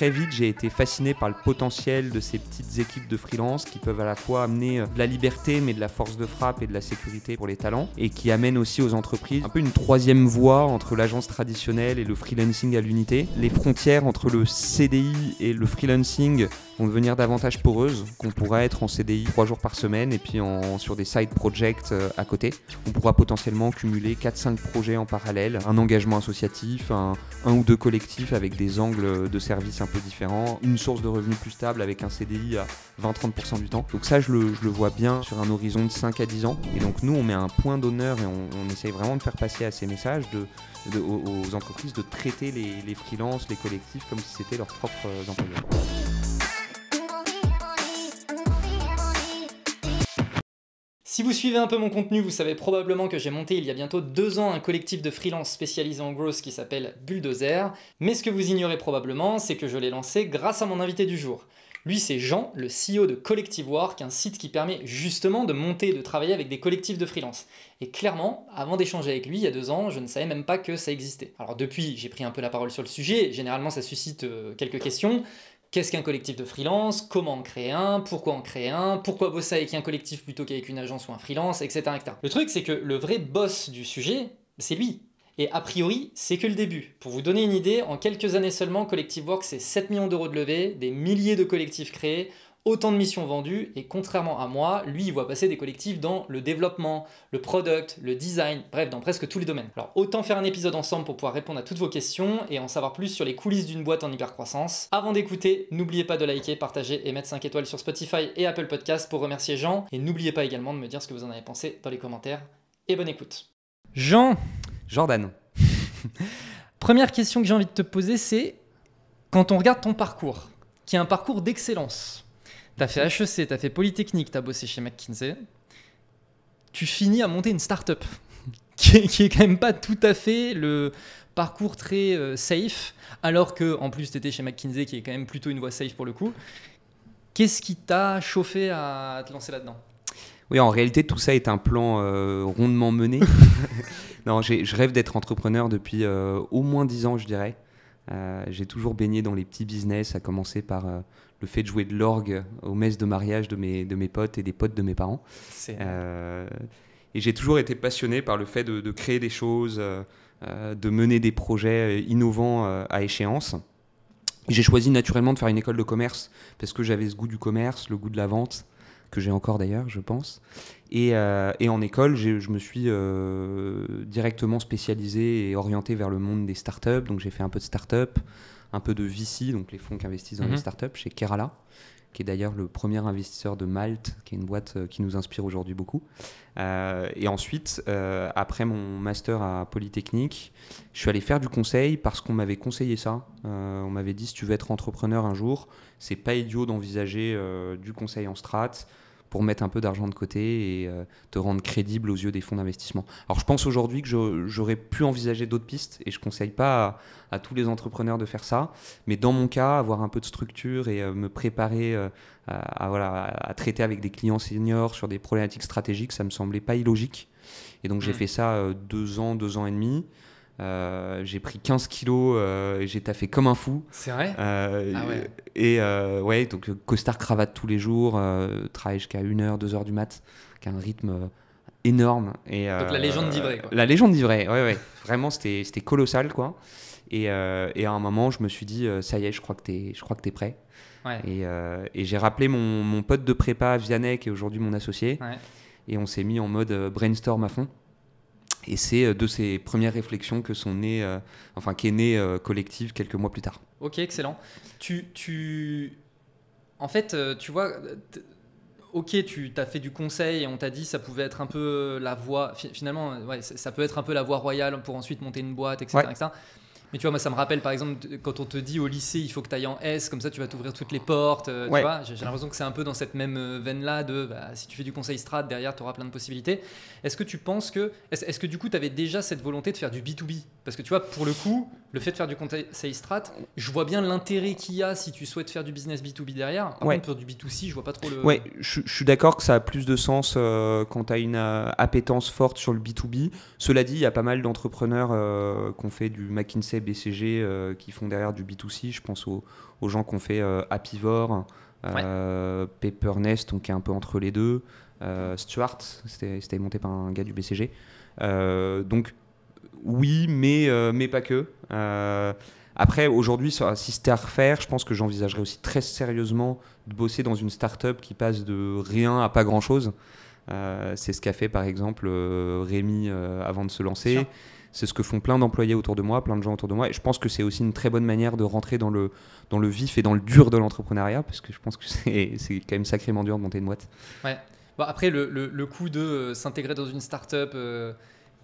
très vite, j'ai été fasciné par le potentiel de ces petites équipes de freelance qui peuvent à la fois amener euh, de la liberté, mais de la force de frappe et de la sécurité pour les talents, et qui amènent aussi aux entreprises un peu une troisième voie entre l'agence traditionnelle et le freelancing à l'unité. Les frontières entre le CDI et le freelancing devenir davantage poreuse, qu'on pourra être en CDI trois jours par semaine et puis en, sur des side projects euh, à côté. On pourra potentiellement cumuler 4-5 projets en parallèle, un engagement associatif, un, ou deux collectifs avec des angles de service un peu différents, une source de revenus plus stable avec un CDI à 20-30% du temps. Donc ça, je le, vois bien sur un horizon de 5 à 10 ans. Et donc nous, on met un point d'honneur et on, essaye vraiment de faire passer à ces messages aux entreprises de traiter les, les freelances, les collectifs comme si c'était leurs propres euh, employeurs. Si vous suivez un peu mon contenu, vous savez probablement que j'ai monté il y a bientôt deux ans un collectif de freelance spécialisé en growth qui s'appelle Bulldozer, mais ce que vous ignorez probablement, c'est que je l'ai lancé grâce à mon invité du jour. Lui, c'est Jean, le CEO de Collective Work, un site qui permet justement de monter et de travailler avec des collectifs de freelance. Et clairement, avant d'échanger avec lui, il y a deux ans, je ne savais même pas que ça existait. Alors depuis, j'ai pris un peu la parole sur le sujet, généralement ça suscite euh, quelques questions, Qu'est-ce qu'un collectif de freelance Comment en créer un Pourquoi en créer un Pourquoi bosser avec un collectif plutôt qu'avec une agence ou un freelance, etc. Le truc, c'est que le vrai boss du sujet, c'est lui. Et a priori, c'est que le début. Pour vous donner une idée, en quelques années seulement, Collective Works, c'est 7 millions d'euros de levée, des milliers de collectifs créés, autant de missions vendues, et contrairement à moi, lui, il voit passer des collectifs dans le développement, le product, le design, bref, dans presque tous les domaines. Alors autant faire un épisode ensemble pour pouvoir répondre à toutes vos questions et en savoir plus sur les coulisses d'une boîte en hypercroissance. Avant d'écouter, n'oubliez pas de liker, partager et mettre 5 étoiles sur Spotify et Apple Podcast pour remercier Jean, et n'oubliez pas également de me dire ce que vous en avez pensé dans les commentaires, et bonne écoute. Jean Jordan. Première question que j'ai envie de te poser, c'est quand on regarde ton parcours, qui est un parcours d'excellence, T'as fait HEC, t'as fait Polytechnique, t'as bossé chez McKinsey. Tu finis à monter une start-up qui, est, quand même pas tout à fait le parcours très euh, safe, alors que en plus t'étais chez McKinsey qui est quand même plutôt une voie safe pour le coup. Qu'est-ce qui t'a chauffé à te lancer là-dedans oui, en réalité, tout ça est un plan euh, rondement mené. non, je rêve d'être entrepreneur depuis euh, au moins 10 ans, je dirais. j'ai toujours baigné dans les petits business, à commencer par le fait de jouer de l'orgue aux messes de mariage de mes, de mes potes et des potes de mes parents. Euh, et j'ai toujours été passionné par le fait de, créer des choses, euh, euh, de mener des projets innovants à échéance. J'ai choisi naturellement de faire une école de commerce parce que j'avais ce goût du commerce, le goût de la vente, que j'ai encore d'ailleurs, je pense. Et, et en école, je me suis directement spécialisé et orienté vers le monde des startups. Donc j'ai fait un peu de start-up un peu de VC, donc les fonds qui investissent dans les mhm. startups, chez Kerala, qui est d'ailleurs le premier investisseur de Malte, qui est une boîte euh, qui nous inspire aujourd'hui beaucoup. Euh, et ensuite, euh, après mon master à Polytechnique, je suis allé faire du conseil parce qu'on m'avait conseillé ça. on m'avait dit si tu veux être entrepreneur un jour, c'est pas idiot d'envisager du conseil en strat pour mettre un peu d'argent de côté et euh, te rendre crédible aux yeux des fonds d'investissement. Alors je pense aujourd'hui que j'aurais pu envisager d'autres pistes et je ne conseille pas à, tous les entrepreneurs de faire ça, mais dans mon cas, avoir un peu de structure et euh, me préparer euh, à, traiter avec des clients seniors sur des problématiques stratégiques, ça me semblait pas illogique. Et donc j'ai mm. fait ça deux ans, deux ans et demi. Euh, j'ai pris 15 kilos, euh, j'ai taffé comme un fou. C'est vrai euh, ah Et euh, ouais, donc costard cravate tous les jours, travail jusqu'à 1h, 2h du mat, qui un rythme énorme. Et, donc la légende d'Ivray. La légende d'Ivray, ouais, ouais. Vraiment, c'était colossal, quoi. Et, et, à un moment, je me suis dit, ça y est, je crois que t'es, je crois que es prêt. Ouais. Et, j'ai rappelé mon, mon, pote de prépa, Vianney, qui est aujourd'hui mon associé. Ouais. Et on s'est mis en mode brainstorm à fond. Et c'est euh, de ces premières réflexions que sont euh, qu'est né euh, Collective quelques mois plus tard. Ok, excellent. Tu, tu... En fait, tu vois, ok, tu as fait du conseil et on t'a dit ça pouvait être un peu la voie, finalement, ça peut être un peu la voie royale pour ensuite monter une boîte, etc. Mais tu vois, moi, ça me rappelle, par exemple, quand on te dit au lycée, il faut que tu ailles en S, comme ça, tu vas t'ouvrir toutes les portes. Euh, j'ai l'impression que c'est un peu dans cette même euh, veine-là de bah, si tu fais du conseil strat, derrière, tu auras plein de possibilités. Est-ce que tu penses que. Est-ce, que du coup, tu avais déjà cette volonté de faire du B2B Parce que tu vois, pour le coup, le fait de faire du conseil strat, je vois bien l'intérêt qu'il y a si tu souhaites faire du business B2B derrière. Par contre, pour du B2C, je vois pas trop le. Ouais, je, suis d'accord que ça a plus de sens euh, quand tu as une euh, appétence forte sur le B2B. Cela dit, il y a pas mal d'entrepreneurs euh, qui ont fait du McKinsey, BCG, qui font derrière du B2C. Je pense aux, gens gens ont fait Happyvore, ouais. Nest, donc qui est un peu entre les deux, Stuart, c'était monté par un gars du BCG. donc oui, mais, euh, mais pas que. Euh, après, aujourd'hui, si c'était à refaire, je pense que j'envisagerais aussi très sérieusement de bosser dans une start-up qui passe de rien à pas grand-chose. Euh, c'est ce qu'a fait par exemple Rémi avant de se lancer. C'est ce que font plein d'employés autour de moi, plein de gens autour de moi. Et je pense que c'est aussi une très bonne manière de rentrer dans le, dans le vif et dans le dur de l'entrepreneuriat, parce que je pense que c'est quand même sacrément dur de monter une boîte. après, le, le, coup de s'intégrer dans une start-up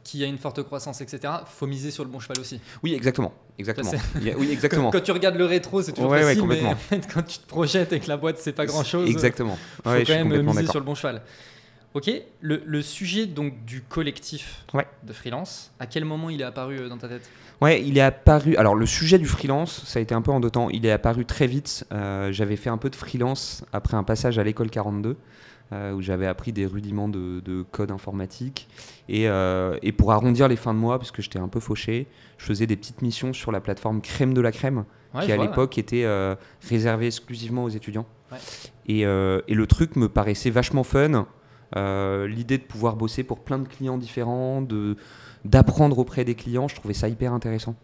qui a une forte croissance, etc., faut miser sur le bon cheval aussi. Oui, exactement. Exactement. oui, exactement. quand, tu regardes le rétro, c'est toujours facile, mais quand tu te projettes et que la boîte, c'est pas grand-chose, exactement. faut quand même miser sur le bon cheval. Ok, le, sujet donc du collectif de freelance, à quel moment il est apparu euh, dans ta tête Ouais, il est apparu. Alors le sujet du freelance, ça a été un peu en deux temps. Il est apparu très vite. Euh, j'avais fait un peu de freelance après un passage à l'école 42. Euh, où j'avais appris des rudiments de, code informatique. Euh, et, pour arrondir les fins de mois, parce que j'étais un peu fauché, je faisais des petites missions sur la plateforme Crème de la Crème, qui à l'époque était euh, réservée exclusivement aux étudiants. Et, et, le truc me paraissait vachement fun. L'idée de pouvoir bosser pour plein de clients différents, d'apprendre auprès des clients, je trouvais ça hyper intéressant.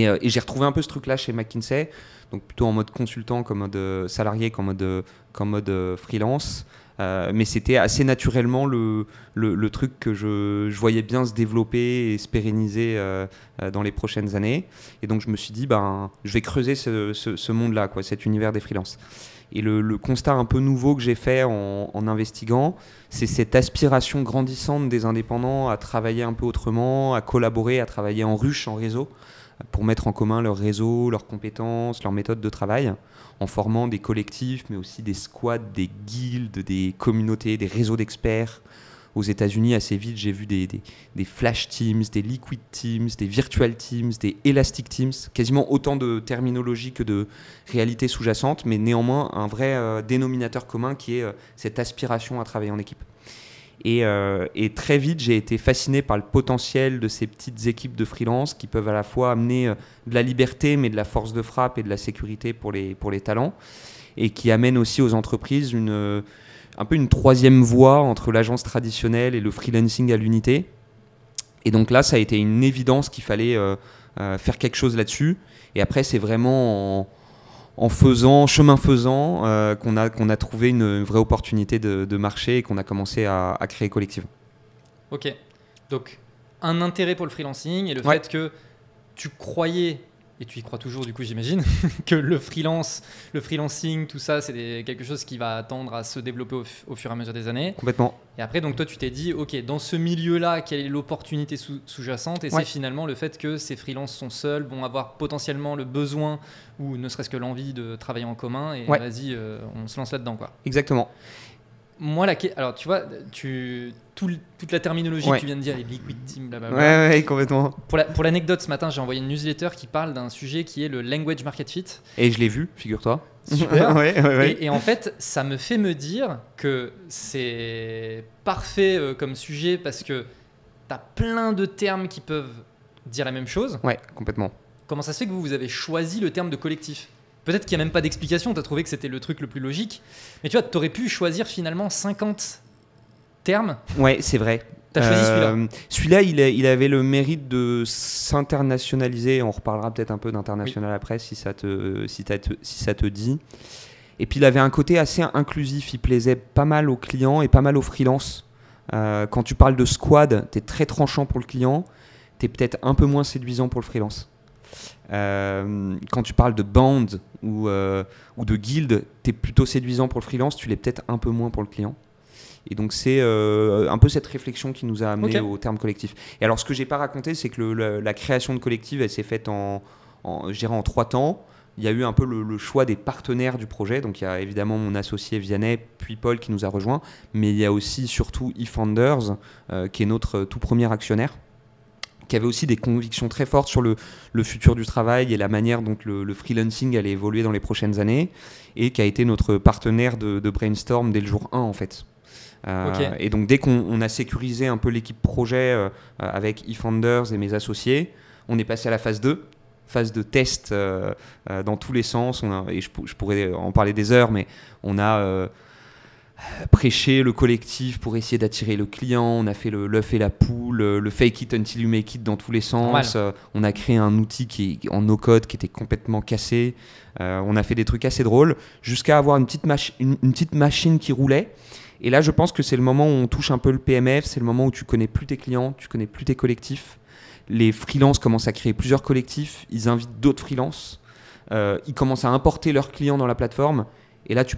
Euh, et, j'ai retrouvé un peu ce truc-là chez McKinsey, donc plutôt en mode consultant qu'en mode euh, salarié, qu'en mode, euh, mode freelance. mais c'était assez naturellement le, le, truc que je, je, voyais bien se développer et se pérenniser dans les prochaines années. Et donc je me suis dit, ben, je vais creuser ce, ce, ce monde-là, quoi, cet univers des freelances. Et le, le, constat un peu nouveau que j'ai fait en, en investiguant, c'est cette aspiration grandissante des indépendants à travailler un peu autrement, à collaborer, à travailler en ruche, en réseau pour mettre en commun leurs réseaux, leurs compétences, leurs méthodes de travail, en formant des collectifs, mais aussi des squads, des guildes, des communautés, des réseaux d'experts. Aux États-Unis, assez vite, j'ai vu des, Flash Teams, des Liquid Teams, des Virtual Teams, des Elastic Teams, quasiment autant de terminologie que de réalité sous-jacente, mais néanmoins un vrai euh, dénominateur commun qui est euh, cette aspiration à travailler en équipe. Euh, et, très vite, j'ai été fasciné par le potentiel de ces petites équipes de freelance qui peuvent à la fois amener euh, de la liberté, mais de la force de frappe et de la sécurité pour les, pour les talents, et qui amènent aussi aux entreprises une, euh, un peu une troisième voie entre l'agence traditionnelle et le freelancing à l'unité. Et donc là, ça a été une évidence qu'il fallait faire quelque chose là-dessus. Et après, c'est vraiment en faisant, chemin faisant, euh, qu'on a, qu'on a trouvé une, vraie opportunité de, marché et qu'on a commencé à, créer collectivement. Ok. Donc, un intérêt pour le freelancing et le fait que tu croyais et tu y crois toujours du coup j'imagine, que le freelance, le freelancing, tout ça, c'est quelque chose qui va tendre à se développer au, fur et à mesure des années. Complètement. Et après, donc toi, tu t'es dit, ok, dans ce milieu-là, quelle est l'opportunité sous-jacente Et c'est finalement le fait que ces freelances sont seuls, vont avoir potentiellement le besoin ou ne serait-ce que l'envie de travailler en commun. Et vas-y, euh, on se lance là-dedans, quoi. Exactement moi, la... alors tu vois, tu... toute la terminologie que tu viens de dire, les liquid team, là Ouais, ouais, complètement. Pour, pour l'anecdote, ce matin, j'ai envoyé une newsletter qui parle d'un sujet qui est le language market fit. Et je l'ai vu, figure-toi. Super. ouais, ouais, et, et, en fait, ça me fait me dire que c'est parfait euh, comme sujet parce que t'as plein de termes qui peuvent dire la même chose. Ouais, complètement. Comment ça se fait que vous, vous avez choisi le terme de collectif Peut-être qu'il n'y a même pas d'explication, tu as trouvé que c'était le truc le plus logique. Mais tu vois, tu aurais pu choisir finalement 50 termes. Ouais, c'est vrai. T'as choisi celui-là. Euh, celui-là, il, avait le mérite de s'internationaliser. On reparlera peut-être un peu d'international après si ça, te, si, si ça te dit. Et puis il avait un côté assez inclusif. Il plaisait pas mal aux clients et pas mal aux freelances. Euh, quand tu parles de squad, tu es très tranchant pour le client, tu es peut-être un peu moins séduisant pour le freelance. Euh, quand tu parles de bande ou, euh, ou de guild, tu es plutôt séduisant pour le freelance, tu l'es peut-être un peu moins pour le client. Et donc c'est euh, un peu cette réflexion qui nous a amené au terme collectif. Et alors ce que j'ai pas raconté, c'est que la création de collectif elle s'est faite en, en, en trois temps. Il y a eu un peu le, choix des partenaires du projet. Donc il y a évidemment mon associé Vianney, puis Paul qui nous a rejoint, mais il y a aussi surtout eFounders, qui est notre tout premier actionnaire qui avait aussi des convictions très fortes sur le, futur du travail et la manière dont le, freelancing allait évoluer dans les prochaines années, et qui a été notre partenaire de, brainstorm dès le jour 1 en fait. Euh, et donc dès qu'on a sécurisé un peu l'équipe projet euh, avec eFounders et mes associés, on est passé à la phase 2, phase de test euh, dans tous les sens, on et je, je, pourrais en parler des heures, mais on a prêcher le collectif pour essayer d'attirer le client. On a fait le l'œuf et la poule, euh, le fake it until you make it dans tous les sens. Euh, on a créé un outil qui en no-code qui était complètement cassé. Euh, on a fait des trucs assez drôles jusqu'à avoir une petite, machine qui roulait. Et là, je pense que c'est le moment où on touche un peu le PMF, c'est le moment où tu connais plus tes clients, tu connais plus tes collectifs. Les freelances commencent à créer plusieurs collectifs, ils invitent d'autres freelances, ils commencent à importer leurs clients dans la plateforme. Et là, tu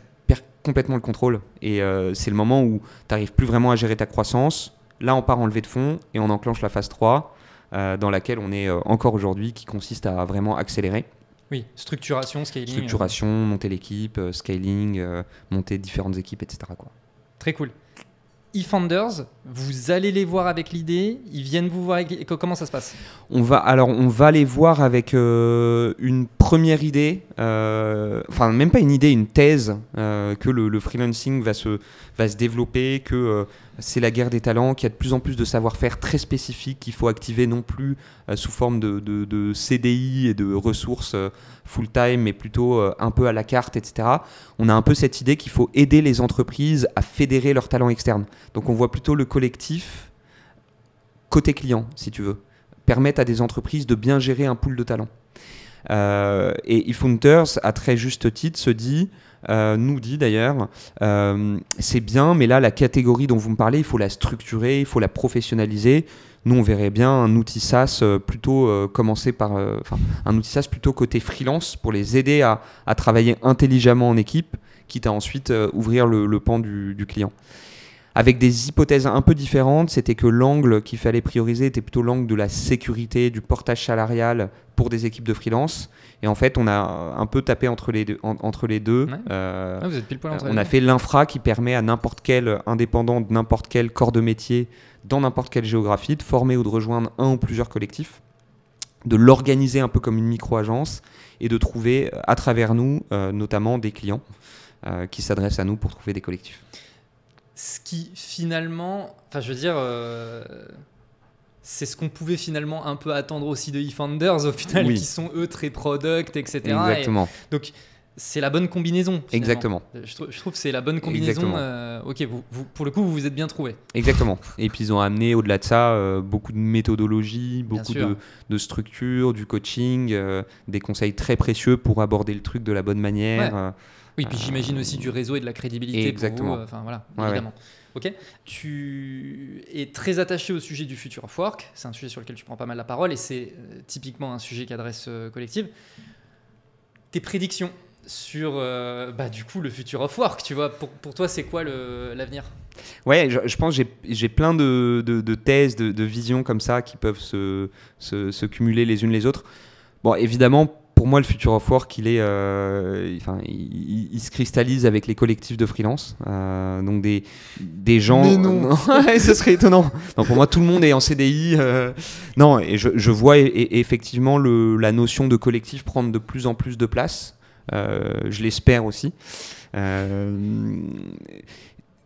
complètement le contrôle. Et euh, c'est le moment où tu n'arrives plus vraiment à gérer ta croissance. Là, on part enlever de fond et on enclenche la phase 3, euh, dans laquelle on est euh, encore aujourd'hui, qui consiste à vraiment accélérer. Oui, structuration, scaling. Structuration, monter l'équipe, scaling, monter différentes équipes, etc. Quoi. Très cool e vous allez les voir avec l'idée, ils viennent vous voir et comment ça se passe On va alors on va les voir avec euh, une première idée, euh, enfin même pas une idée, une thèse euh, que le, freelancing va se va se développer, que euh, c'est la guerre des talents, qu'il y a de plus en plus de savoir-faire très spécifiques qu'il faut activer non plus euh, sous forme de, CDI et de ressources euh, full-time, mais plutôt un peu à la carte, etc. On a un peu cette idée qu'il faut aider les entreprises à fédérer leurs talents externes. Donc on voit plutôt le collectif côté client, si tu veux, permettre à des entreprises de bien gérer un pool de talents. et Ifunters, à très juste titre, se dit euh, nous dit d'ailleurs, euh, c'est bien, mais là, la catégorie dont vous me parlez, il faut la structurer, il faut la professionnaliser. Nous, on verrait bien un outil SaaS euh, plutôt commencer par, un outil SaaS plutôt côté freelance pour les aider à, travailler intelligemment en équipe, quitte à ensuite ouvrir le, pan du, du client avec des hypothèses un peu différentes. C'était que l'angle qu'il fallait prioriser était plutôt l'angle de la sécurité, du portage salarial pour des équipes de freelance. Et en fait, on a un peu tapé entre les deux. entre les deux. Euh, ah, vous êtes pile poil entre on a fait l'infra qui permet à n'importe quel indépendant de n'importe quel corps de métier, dans n'importe quelle géographie, de former ou de rejoindre un ou plusieurs collectifs de l'organiser un peu comme une micro-agence et de trouver à travers nous euh, notamment des clients euh, qui s'adressent à nous pour trouver des collectifs ce qui finalement, enfin je veux dire, euh, c'est ce qu'on pouvait finalement un peu attendre aussi de eFounders au final, qui sont eux très product, etc. Exactement. donc c'est la bonne combinaison. Exactement. Je, trouve que c'est la bonne combinaison. Euh, ok, vous, pour le coup, vous vous êtes bien trouvés. Exactement. Et puis ils ont amené au-delà de ça euh, beaucoup de méthodologie, beaucoup de, de structures, du coaching, des conseils très précieux pour aborder le truc de la bonne manière. Oui, puis j'imagine aussi du euh, réseau et de la crédibilité. Exactement. enfin voilà, évidemment. Ok. Tu es très attaché au sujet du futur of work. C'est un sujet sur lequel tu prends pas mal la parole et c'est euh, typiquement un sujet qu'adresse euh, collective. Tes prédictions sur bah, du coup le futur of work, tu vois. Pour, pour toi, c'est quoi l'avenir Ouais, je, pense que j'ai plein de, de, thèses, de, de, visions comme ça qui peuvent se, se, se, cumuler les unes les autres. Bon, évidemment, pour moi, le futur of Work, il, est, euh, il, se cristallise avec les collectifs de freelance. Euh, donc, des, des gens. Mais Ce serait étonnant Pour moi, tout le monde est en CDI. Euh. Non, et je, vois effectivement le, la notion de collectif prendre de plus en plus de place. je l'espère aussi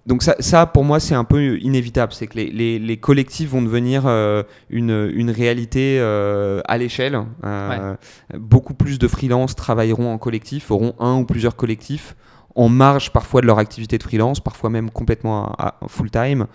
donc ça, pour moi, c'est un peu inévitable. C'est que les, collectifs vont devenir euh, une, réalité euh, à l'échelle. Euh, beaucoup plus de freelance travailleront en collectif, auront un ou plusieurs collectifs en marge parfois de leur activité de freelance, parfois même complètement full-time.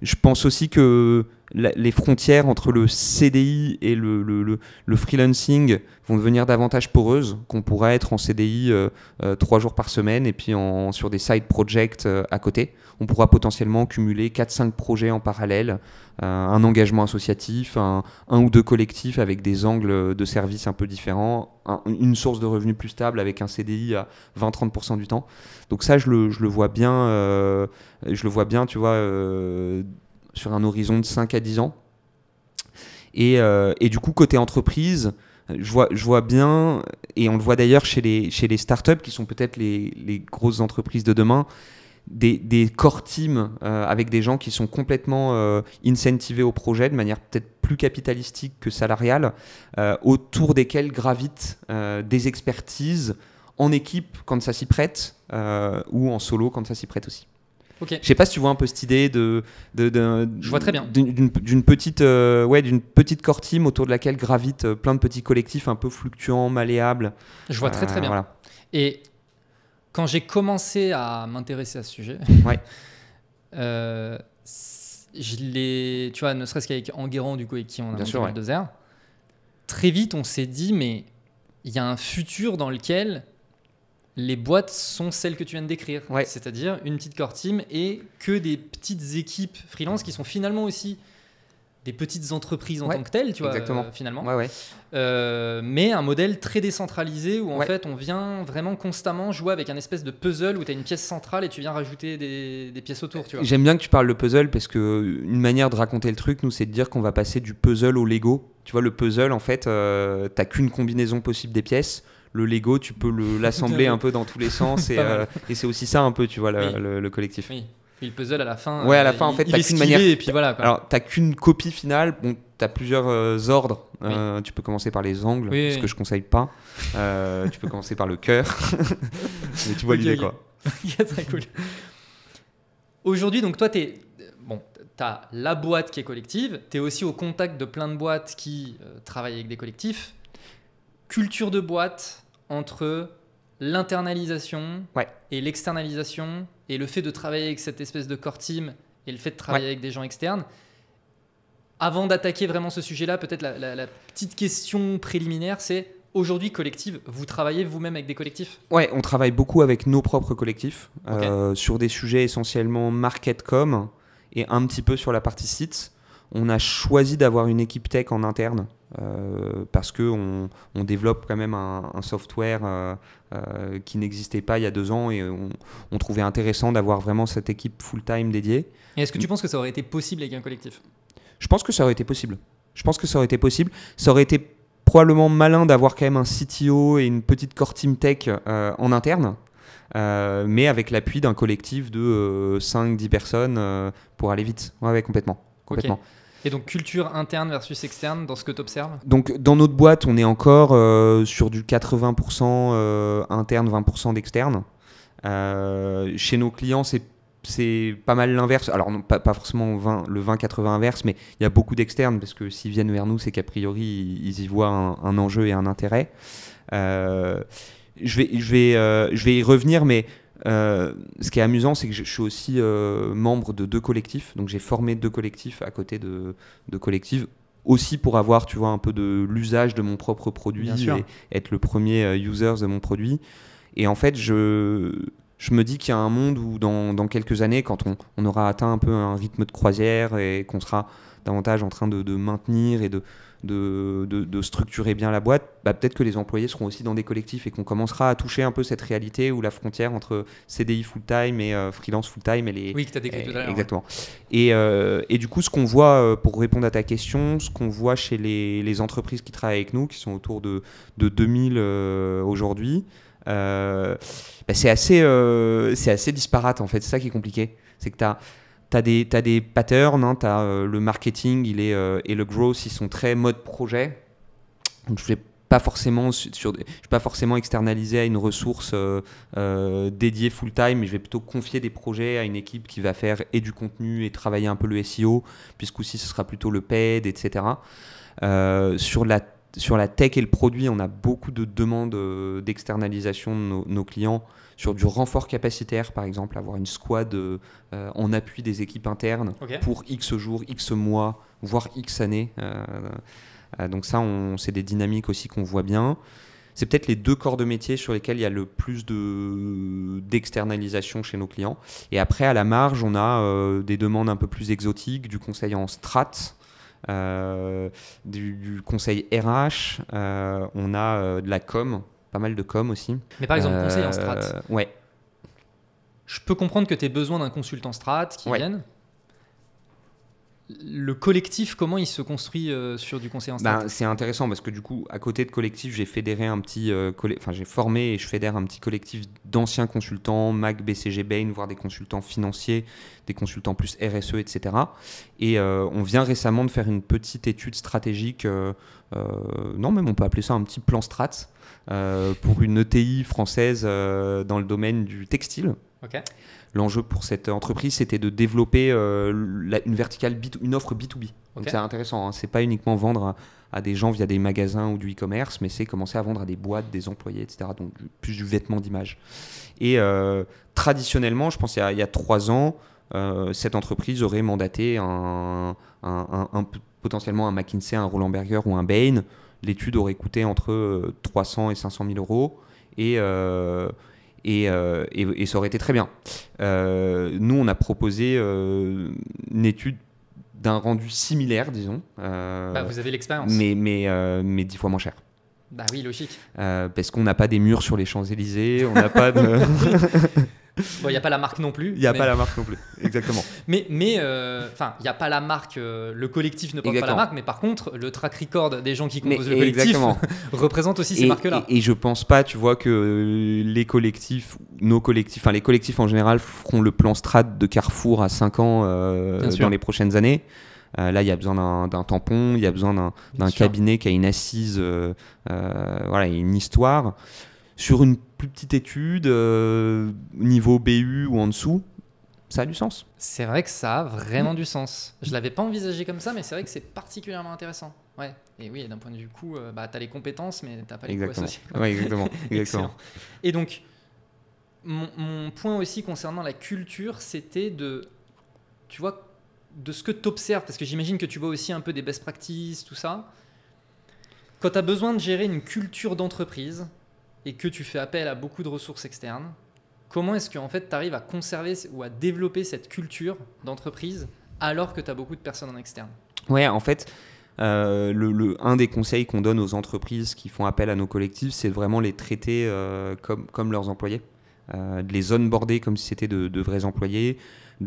Je pense aussi que les frontières entre le CDI et le, le, freelancing vont devenir davantage poreuses, qu'on pourra être en CDI euh, euh, trois jours par semaine et puis en, sur des side projects euh, à côté. On pourra potentiellement cumuler 4-5 projets en parallèle, un engagement associatif, un, ou deux collectifs avec des angles de service un peu différents, une source de revenus plus stable avec un CDI à 20-30% du temps. Donc ça, je le, vois bien, je le vois bien, tu vois sur un horizon de 5 à 10 ans. Euh, et, du coup, côté entreprise, je vois, je vois bien, et on le voit d'ailleurs chez les, chez les startups qui sont peut-être les, grosses entreprises de demain, des, core teams euh, avec des gens qui sont complètement euh, incentivés au projet de manière peut-être plus capitalistique que salariale, autour desquels gravitent des expertises en équipe quand ça s'y prête ou en solo quand ça s'y prête aussi. Okay. Je sais pas si tu vois un peu cette idée de, d'une petite euh, ouais d'une petite core team autour de laquelle gravitent euh, plein de petits collectifs un peu fluctuants, malléables. Je vois très très euh, bien. Et quand j'ai commencé à m'intéresser à ce sujet, je tu vois, ne serait-ce qu'avec Enguerrand, du coup, et qui on a Bien sûr, ouais. très vite on s'est dit, mais il y a un futur dans lequel les boîtes sont celles que tu viens de décrire, c'est-à-dire une petite core team et que des petites équipes freelance qui sont finalement aussi des petites entreprises en tant que telles, tu Exactement. Euh, finalement. Euh, mais un modèle très décentralisé où en fait on vient vraiment constamment jouer avec un espèce de puzzle où tu as une pièce centrale et tu viens rajouter des, pièces autour. J'aime bien que tu parles de puzzle parce que euh, une manière de raconter le truc, nous, c'est de dire qu'on va passer du puzzle au Lego. Tu vois, le puzzle, en fait, t'as qu'une combinaison possible des pièces le Lego, tu peux l'assembler un peu dans tous les sens. Et, euh, et c'est aussi ça un peu, tu vois, le, collectif. Oui. le puzzle à la fin. Ouais, à euh, la fin, en fait, t'as qu'une manière. Et puis voilà. Quoi. Alors, qu'une copie finale. Bon, t'as plusieurs euh, ordres. Tu peux commencer par les angles, ce que je conseille pas. tu peux commencer par le cœur. Mais tu vois l'idée, okay. quoi. très cool. Aujourd'hui, donc, toi, t'es. Bon, t'as la boîte qui est collective. T'es aussi au contact de plein de boîtes qui travaillent avec des collectifs. Culture de boîte, entre l'internalisation et l'externalisation et le fait de travailler avec cette espèce de core team et le fait de travailler avec des gens externes. Avant d'attaquer vraiment ce sujet-là, peut-être la, petite question préliminaire, c'est aujourd'hui collective, vous travaillez vous-même avec des collectifs Ouais, on travaille beaucoup avec nos propres collectifs euh, sur des sujets essentiellement market com et un petit peu sur la partie site. On a choisi d'avoir une équipe tech en interne euh, parce qu'on on développe quand même un, software euh, euh, qui n'existait pas il y a deux ans et on, trouvait intéressant d'avoir vraiment cette équipe full-time dédiée. Et est-ce que tu penses que ça aurait été possible avec un collectif Je pense que ça aurait été possible. Je pense que ça aurait été possible. Ça aurait été probablement malin d'avoir quand même un CTO et une petite core team tech en interne. mais avec l'appui d'un collectif de 5-10 personnes pour aller vite. Ouais, complètement. complètement. Et donc culture interne versus externe dans ce que tu observes Donc dans notre boîte, on est encore euh, sur du 80% euh, interne, 20% d'externe. Euh, chez nos clients, c'est c'est pas mal l'inverse. Alors, pas, pas forcément 20, le 20-80 inverse, mais il y a beaucoup d'externes parce que s'ils viennent vers nous, c'est qu'a priori, ils y voient un, enjeu et un intérêt. je, vais, je, vais, je vais y revenir, mais euh, ce qui est amusant, c'est que je, suis aussi euh, membre de deux collectifs. Donc j'ai formé deux collectifs à côté de, de collectifs aussi pour avoir, tu vois, un peu de l'usage de mon propre produit et être le premier euh, user de mon produit. Et en fait, je, je me dis qu'il y a un monde où dans, quelques années, quand on, aura atteint un peu un rythme de croisière et qu'on sera davantage en train de maintenir et de, de, structurer bien la boîte, bah, peut-être que les employés seront aussi dans des collectifs et qu'on commencera à toucher un peu cette réalité où la frontière entre CDI full-time et euh, freelance full-time, elle est. Oui, que tu as décrit tout à l'heure. Exactement. Et, euh, et, du coup, ce qu'on voit, euh, pour répondre à ta question, ce qu'on voit chez les, entreprises qui travaillent avec nous, qui sont autour de, de 2000 aujourd'hui, bah, c'est assez, assez disparate en fait, c'est ça qui est compliqué. C'est que tu as tu des, t'as des patterns, hein, as, euh, le marketing il est, euh, et le growth, ils sont très mode projet. Donc je ne vais pas forcément, sur, je pas forcément externaliser à une ressource euh, dédiée full-time, mais je vais plutôt confier des projets à une équipe qui va faire et du contenu et travailler un peu le SEO, puisque aussi ce sera plutôt le paid, etc. sur la sur la tech et le produit, on a beaucoup de demandes euh, d'externalisation de nos, clients sur du renfort capacitaire, par exemple, avoir une squad euh, euh, en appui des équipes internes pour X jours, X mois, voire X années. donc ça, c'est des dynamiques aussi qu'on voit bien. C'est peut-être les deux corps de métier sur lesquels il y a le plus de d'externalisation chez nos clients. Et après, à la marge, on a des demandes un peu plus exotiques, du conseil en strat, euh, du, conseil RH, euh, on a euh, de la com, pas mal de com aussi. Mais par exemple, conseil en strat. Ouais. Je peux comprendre que tu aies besoin d'un consultant strat qui vienne le collectif, comment il se construit euh, sur du conseil en ben, C'est intéressant parce que du coup, à côté de collectif, j'ai fédéré un petit, euh, enfin j'ai formé et je fédère un petit collectif d'anciens consultants, Mac, BCG, Bain, voire des consultants financiers, des consultants plus RSE, etc. Et euh, on vient récemment de faire une petite étude stratégique, non même on peut appeler ça un petit plan strat pour une ETI française dans le domaine du textile. Ok. L'enjeu pour cette entreprise, c'était de développer euh, une verticale, une offre B2B. Donc c'est intéressant, hein. c'est pas uniquement vendre à, des gens via des magasins ou du e-commerce, mais c'est commencer à vendre à des boîtes, des employés, etc. Donc plus du vêtement d'image. Et euh, traditionnellement, je pense il y a, trois ans, euh, cette entreprise aurait mandaté un, potentiellement un McKinsey, un Roland Berger ou un Bain. L'étude aurait coûté entre 300 et 500 000 euros. Et euh, et, ça aurait été très bien. Euh, nous, on a proposé euh, une étude d'un rendu similaire, disons. Bah, vous avez l'expérience. Mais, mais, mais dix fois moins cher. Bah oui, logique. parce qu'on n'a pas des murs sur les Champs-Élysées, on n'a pas de... Il n'y a pas la marque non plus. Il n'y a pas la marque non plus, exactement. mais mais euh, enfin, il n'y a pas la marque, euh, le collectif ne porte pas la marque, mais par contre, le track record des gens qui composent le collectif représente aussi ces marques-là. Et, et, je pense pas, tu vois, que les collectifs, nos collectifs, enfin les collectifs en général feront le plan strat de Carrefour à 5 ans euh, dans les prochaines années. là, il y a besoin d'un tampon, il y a besoin d'un cabinet qui a une assise, voilà, une histoire sur une plus petite étude, euh, niveau BU ou en dessous, ça a du sens. C'est vrai que ça a vraiment mm. du sens. Je l'avais pas envisagé comme ça, mais c'est vrai que c'est particulièrement intéressant. Ouais. Et oui, d'un point de vue du coup, euh, bah, tu as les compétences, mais tu pas les exactement. exactement. exactement. Et donc, mon, point aussi concernant la culture, c'était de, tu vois, de ce que tu observes, parce que j'imagine que tu vois aussi un peu des best practices, tout ça. Quand tu as besoin de gérer une culture d'entreprise, et que tu fais appel à beaucoup de ressources externes, comment est-ce que fait, tu arrives à conserver ou à développer cette culture d'entreprise alors que tu as beaucoup de personnes en externe Ouais, en fait, euh, le, un des conseils qu'on donne aux entreprises qui font appel à nos collectifs, c'est vraiment les traiter euh, comme, leurs employés. Euh, de les onboarder comme si c'était de, vrais employés,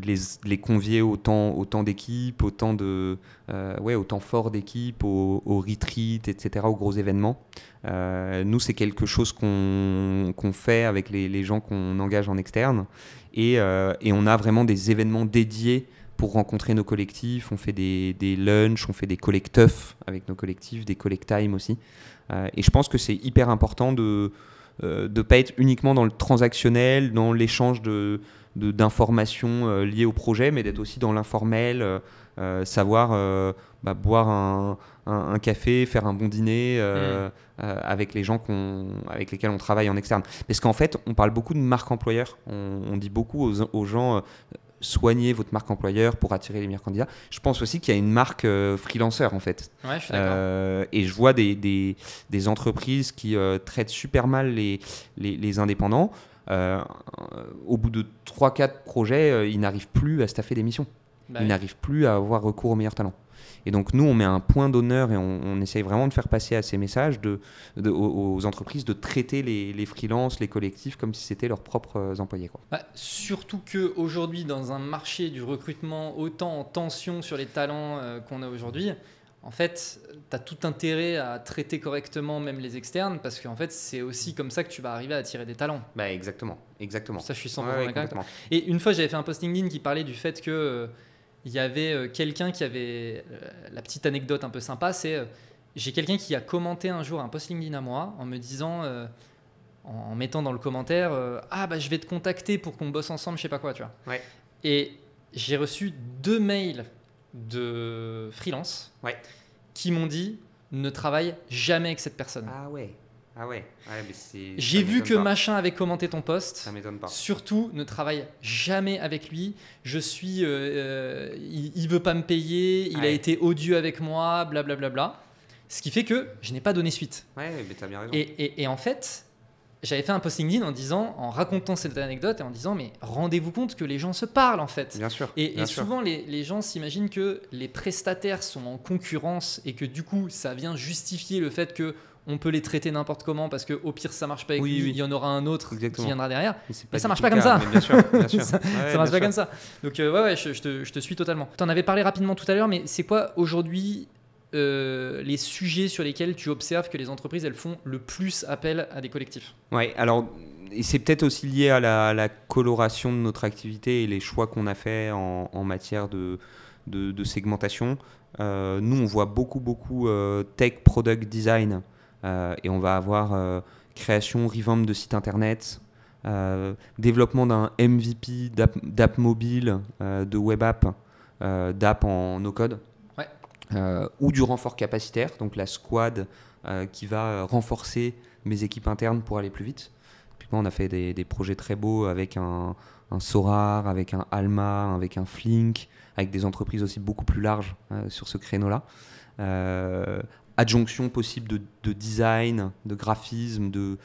les, les convier autant autant d'équipes, autant de euh, ouais, autant fort d'équipes, au, au retreat, etc., aux gros événements. Euh, nous, c'est quelque chose qu'on fait avec les, gens qu'on engage en externe, et, euh, et, on a vraiment des événements dédiés pour rencontrer nos collectifs. On fait des, des lunchs, on fait des collectifs avec nos collectifs, des collect time aussi. et je pense que c'est hyper important de ne pas être uniquement dans le transactionnel, dans l'échange de d'informations euh, liées au projet, mais d'être aussi dans l'informel, euh, euh, savoir bah, boire un, un, café, faire un bon dîner mmh. avec les gens avec lesquels on travaille en externe. Parce qu'en fait, on parle beaucoup de marque employeur. On, dit beaucoup aux, gens soignez votre marque employeur pour attirer les meilleurs candidats. Je pense aussi qu'il y a une marque freelanceur freelancer en fait. Ouais, je suis et je vois des, des, entreprises qui traitent super mal les, les, les indépendants. Euh, au bout de 3-4 projets, euh, ils n'arrivent plus à staffer des missions. Bah ils n'arrivent plus à avoir recours aux meilleurs talents. Et donc nous, on met un point d'honneur et on, essaye vraiment de faire passer à ces messages aux entreprises de traiter les, les freelances, les collectifs comme si c'était leurs propres euh, employés. Quoi. Bah, surtout qu'aujourd'hui, dans un marché du recrutement autant en tension sur les talents qu'on a aujourd'hui, en fait, tu as tout intérêt à traiter correctement même les externes parce qu'en fait, c'est aussi comme ça que tu vas arriver à attirer des talents. Bah exactement, exactement. Ça, je suis 100% d'accord. Et une fois, j'avais fait un posting LinkedIn qui parlait du fait que il euh, y avait euh, quelqu'un qui avait euh, la petite anecdote un peu sympa, c'est j'ai quelqu'un qui a commenté un jour un posting LinkedIn à moi en me disant en mettant dans le commentaire ah bah je vais te contacter pour qu'on bosse ensemble, je sais pas quoi, tu vois. Et j'ai reçu deux mails de freelance qui m'ont dit ne travaille jamais avec cette personne. Ah ouais. Ah ouais. J'ai vu que machin avait commenté ton poste. Ça m'étonne pas. Surtout, ne travaille jamais avec lui. Je suis. Euh, euh, il, veut pas me payer. Il a été odieux avec moi. Blablabla. Ce qui fait que je n'ai pas donné suite. Ouais, et en fait, j'avais fait un posting LinkedIn en disant, en racontant cette anecdote et en disant, mais rendez-vous compte que les gens se parlent en fait. Bien sûr. Et, souvent, les, gens s'imaginent que les prestataires sont en concurrence et que du coup, ça vient justifier le fait que on peut les traiter n'importe comment parce que au pire ça marche pas avec oui, il y en aura un autre qui viendra derrière. Mais, ça marche pas comme ça. Bien sûr, ça, marche pas comme ça. Donc euh, ouais, ouais je, te, je, te, suis totalement. Tu en avais parlé rapidement tout à l'heure, mais c'est quoi aujourd'hui euh, les sujets sur lesquels tu observes que les entreprises, elles font le plus appel à des collectifs Oui, alors c'est peut-être aussi lié à la, coloration de notre activité et les choix qu'on a fait en, matière de, segmentation. Euh, nous, on voit beaucoup, beaucoup euh, tech, product, design, et on va avoir création, revamp de sites internet, développement d'un MVP d'app mobile, de web app, d'app en no code. Euh, ou du renfort capacitaire, donc la squad euh, qui va euh, renforcer mes équipes internes pour aller plus vite. Puis on a fait des, des projets très beaux avec un, un, Sorar, avec un Alma, avec un Flink, avec des entreprises aussi beaucoup plus larges sur ce créneau-là. adjonction possible de, de, design, de graphisme, de,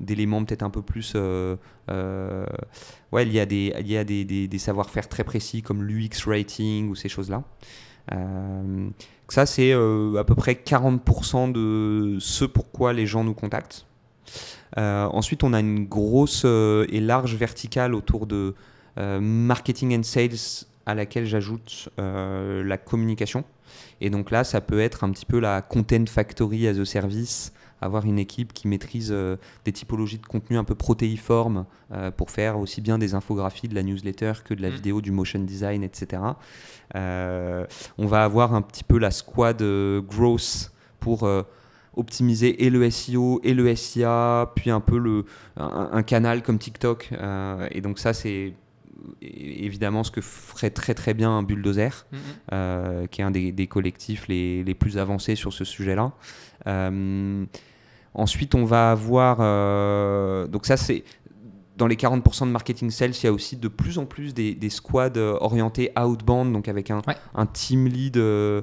d'éléments peut-être un peu plus... ouais, il y a des, il y des, des, des savoir-faire très précis comme l'UX rating ou ces choses-là. Euh, ça, c'est euh, à peu près 40% de ce pourquoi les gens nous contactent. Euh, ensuite, on a une grosse et large verticale autour de marketing and sales à laquelle j'ajoute la communication. Et donc là, ça peut être un petit peu la content factory as a service avoir une équipe qui maîtrise euh, des typologies de contenu un peu protéiformes euh, pour faire aussi bien des infographies, de la newsletter que de la mm. vidéo, du motion design, etc. Euh, on va avoir un petit peu la squad growth pour optimiser et le SEO et le SIA, puis un peu le, un, canal comme TikTok. et donc ça, c'est évidemment ce que ferait très très bien un bulldozer, mm-hmm. qui est un des, collectifs les, plus avancés sur ce sujet-là. Ensuite, on va avoir. Euh, donc, ça, c'est. Dans les 40% de marketing sales, il y a aussi de plus en plus des, squads euh, orientés outbound, donc avec un, un team lead euh,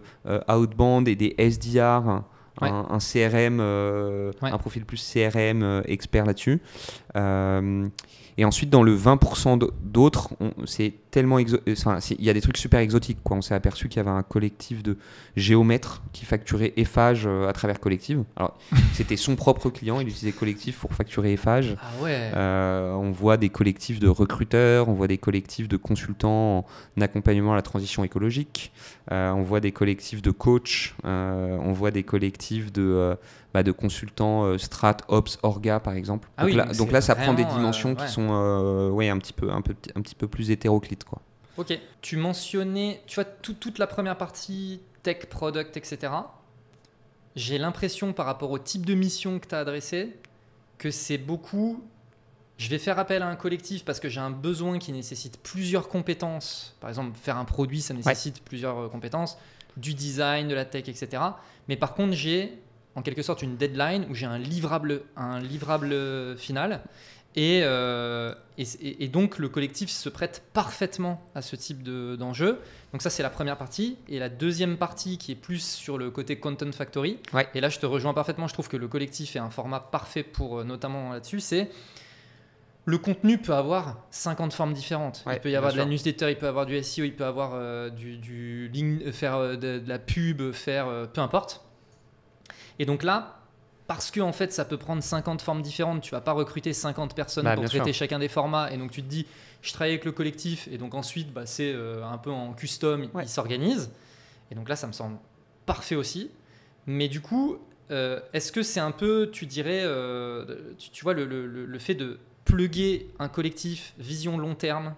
outbound et des SDR. Un, CRM, un profil plus CRM expert là-dessus. et ensuite, dans le 20% d'autres, c'est tellement euh, enfin il y a des trucs super exotiques quoi on s'est aperçu qu'il y avait un collectif de géomètres qui facturait Eiffage euh, à travers Collective alors c'était son propre client il utilisait Collective pour facturer Eiffage ah euh, on voit des collectifs de recruteurs on voit des collectifs de consultants en accompagnement à la transition écologique on voit des collectifs de coachs on voit des collectifs de bah, de consultants Strat Ops Orga par exemple ah donc, là, donc là ça prend des dimensions qui sont ouais un petit peu un un petit peu plus hétéroclites Ok. Tu mentionnais, tu vois, toute la première partie, tech, product, etc. J'ai l'impression par rapport au type de mission que tu as adressé, que c'est beaucoup je vais faire appel à un collectif parce que j'ai un besoin qui nécessite plusieurs compétences. Par exemple, faire un produit, ça nécessite plusieurs euh, compétences, du design, de la tech, etc. Mais par contre, j'ai en quelque sorte une deadline où j'ai un livrable, un livrable euh, final euh, et, et, donc le collectif se prête parfaitement à ce type d'enjeu. donc ça c'est la première partie. Et la deuxième partie qui est plus sur le côté Content Factory. Et là je te rejoins parfaitement, je trouve que le collectif est un format parfait pour euh, notamment là-dessus. C'est le contenu peut avoir 50 formes différentes. il peut y avoir de la newsletter, il peut avoir euh, du SEO, il peut avoir du, faire de, de, la pub, faire peu importe. Et donc là, parce que en fait ça peut prendre 50 formes différentes, tu vas pas recruter 50 personnes bah, pour traiter chacun des formats et donc tu te dis je travaille avec le collectif et donc ensuite bah, c'est euh, un peu en custom, il s'organise. et donc là ça me semble parfait aussi. Mais du coup, euh, est-ce que c'est un peu, tu dirais, euh, tu, vois, le, fait de pluguer un collectif vision long terme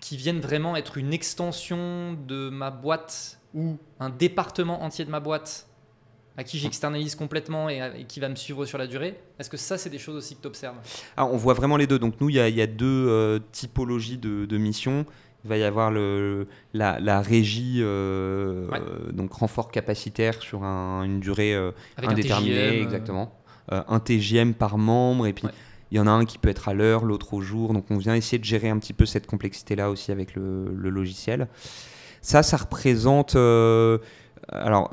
qui vienne vraiment être une extension de ma boîte ou un département entier de ma boîte à qui j'externalise complètement et, qui va me suivre sur la durée Est-ce que ça, c'est des choses aussi que tu observes ah, On voit vraiment les deux. Donc nous, il y, a, deux euh, typologies de, missions. Il va y avoir le, la, régie, euh, donc renfort capacitaire sur une durée euh, indéterminée, un TGM, exactement. un TGM par membre, et puis il y en a un qui peut être à l'heure, l'autre au jour. Donc on vient essayer de gérer un petit peu cette complexité-là aussi avec le, le, logiciel. Ça, ça représente... alors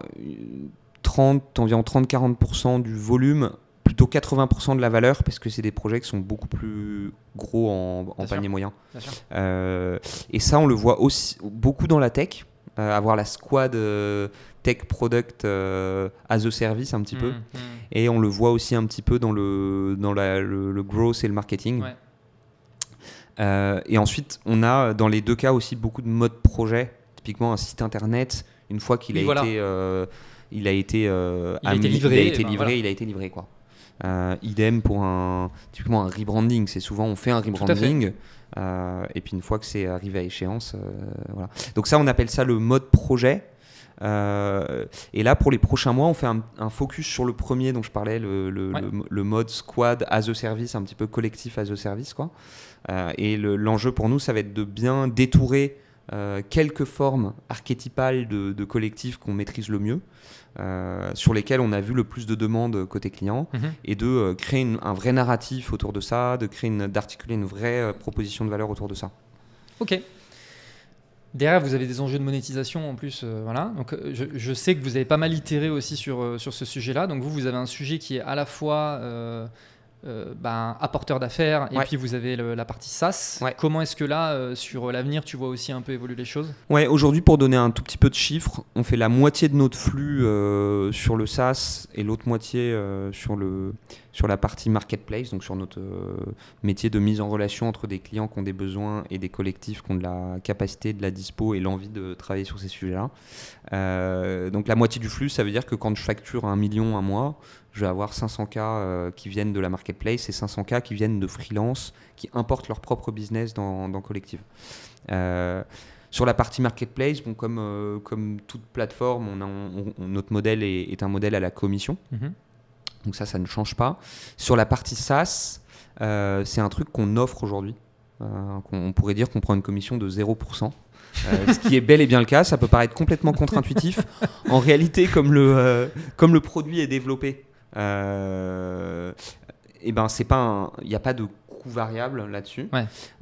30, environ 30-40% du volume, plutôt 80% de la valeur, parce que c'est des projets qui sont beaucoup plus gros en, panier moyen. Euh, et ça, on le voit aussi beaucoup dans la tech. avoir euh, la squad euh, tech product as a service un petit peu. Mmh, mmh. Et on le voit aussi un petit peu dans le, dans le, growth et le marketing. et ensuite, on a dans les deux cas aussi beaucoup de mode projet. Typiquement, un site internet, une fois qu'il a été il a été, a été livré, il a été livré, ben il a été livré quoi. Euh, idem pour un typiquement un rebranding, c'est souvent on fait un rebranding euh, et puis une fois que c'est arrivé à échéance, euh, voilà. Donc ça on appelle ça le mode projet. et là, pour les prochains mois, on fait un, focus sur le premier dont je parlais, le, mode squad as a service, un petit peu collectif as a service. Quoi. et l'enjeu pour nous, ça va être de bien détourer euh, quelques formes archétypales de, collectifs qu'on maîtrise le mieux, euh, sur lesquels on a vu le plus de demandes côté client, mhm. et de euh, créer un vrai narratif autour de ça, de créer d'articuler une vraie proposition de valeur autour de ça. Ok. Derrière, vous avez des enjeux de monétisation en plus. voilà. Donc, je, sais que vous avez pas mal itéré aussi sur, sur ce sujet-là. Donc, vous, vous avez un sujet qui est à la fois euh, ben, apporteur d'affaires et puis vous avez la partie SaaS. Comment est-ce que là, euh, sur l'avenir, tu vois aussi un peu évoluer les choses Ouais, aujourd'hui, pour donner un tout petit peu de chiffres, on fait la moitié de notre flux euh, sur le SaaS et l'autre moitié sur, le, sur la partie marketplace, donc sur notre métier de mise en relation entre des clients qui ont des besoins et des collectifs qui ont de la capacité, de la dispo et l'envie de travailler sur ces sujets-là. donc la moitié du flux, ça veut dire que quand je facture un million un mois, je vais avoir 500K euh, qui viennent de la marketplace et 500K qui viennent de freelance, qui importent leur propre business dans, Collective. Euh, sur la partie marketplace, bon, comme, euh, comme toute plateforme, on notre modèle est, un modèle à la commission. Mhm. Donc ça, ça ne change pas. Sur la partie SaaS, c'est un truc qu'on offre aujourd'hui. on pourrait dire qu'on prend une commission de 0%. ce qui est bel et bien le cas. Ça peut paraître complètement contre-intuitif. en réalité, comme le, comme le produit est développé et euh, eh ben c'est pas il n'y a pas de coût variable là-dessus.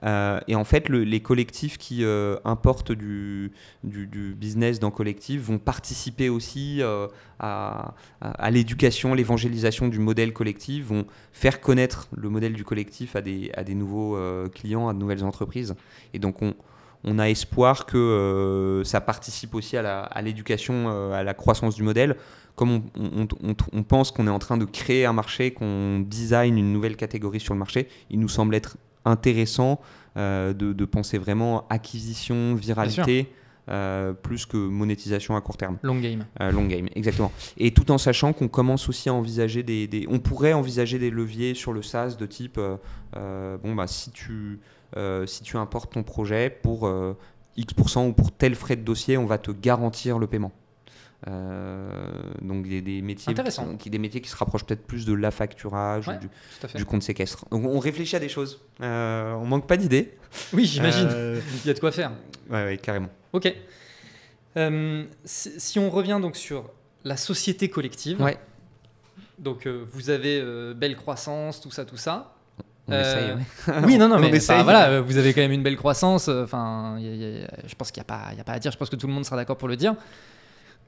Euh, et en fait, les collectifs qui euh, importent du, du, business dans collectif vont participer aussi à, à, à l'éducation, l'évangélisation du modèle collectif, vont faire connaître le modèle du collectif à des, à des nouveaux clients, à de nouvelles entreprises. Et donc on, on a espoir que euh, ça participe aussi à l'éducation, euh, à, la croissance du modèle. Comme on, pense qu'on est en train de créer un marché, qu'on design une nouvelle catégorie sur le marché, il nous semble être intéressant euh, de, penser vraiment acquisition, viralité. plus que monétisation à court terme. Long game. long game, exactement. Et tout en sachant qu'on commence aussi à envisager des, On pourrait envisager des leviers sur le SaaS de type, bon, bah, si tu euh, si tu importes ton projet pour euh, X% ou pour tel frais de dossier, on va te garantir le paiement. Euh, donc des, des métiers qui, des métiers qui se rapprochent peut-être plus de l'affacturage facturage ou du, compte séquestre. On, on réfléchit à des choses. Euh, on manque pas d'idées. Oui, j'imagine. Il y a de quoi faire. Oui, carrément. Ok. Si, on revient donc sur la société collective. Donc vous avez belle croissance, tout ça, tout ça essaye, euh, oui, non, non, mais essaye. voilà, euh, vous avez quand même une belle croissance. Euh, enfin, je pense qu'il n'y a, pas à dire. Je pense que tout le monde sera d'accord pour le dire.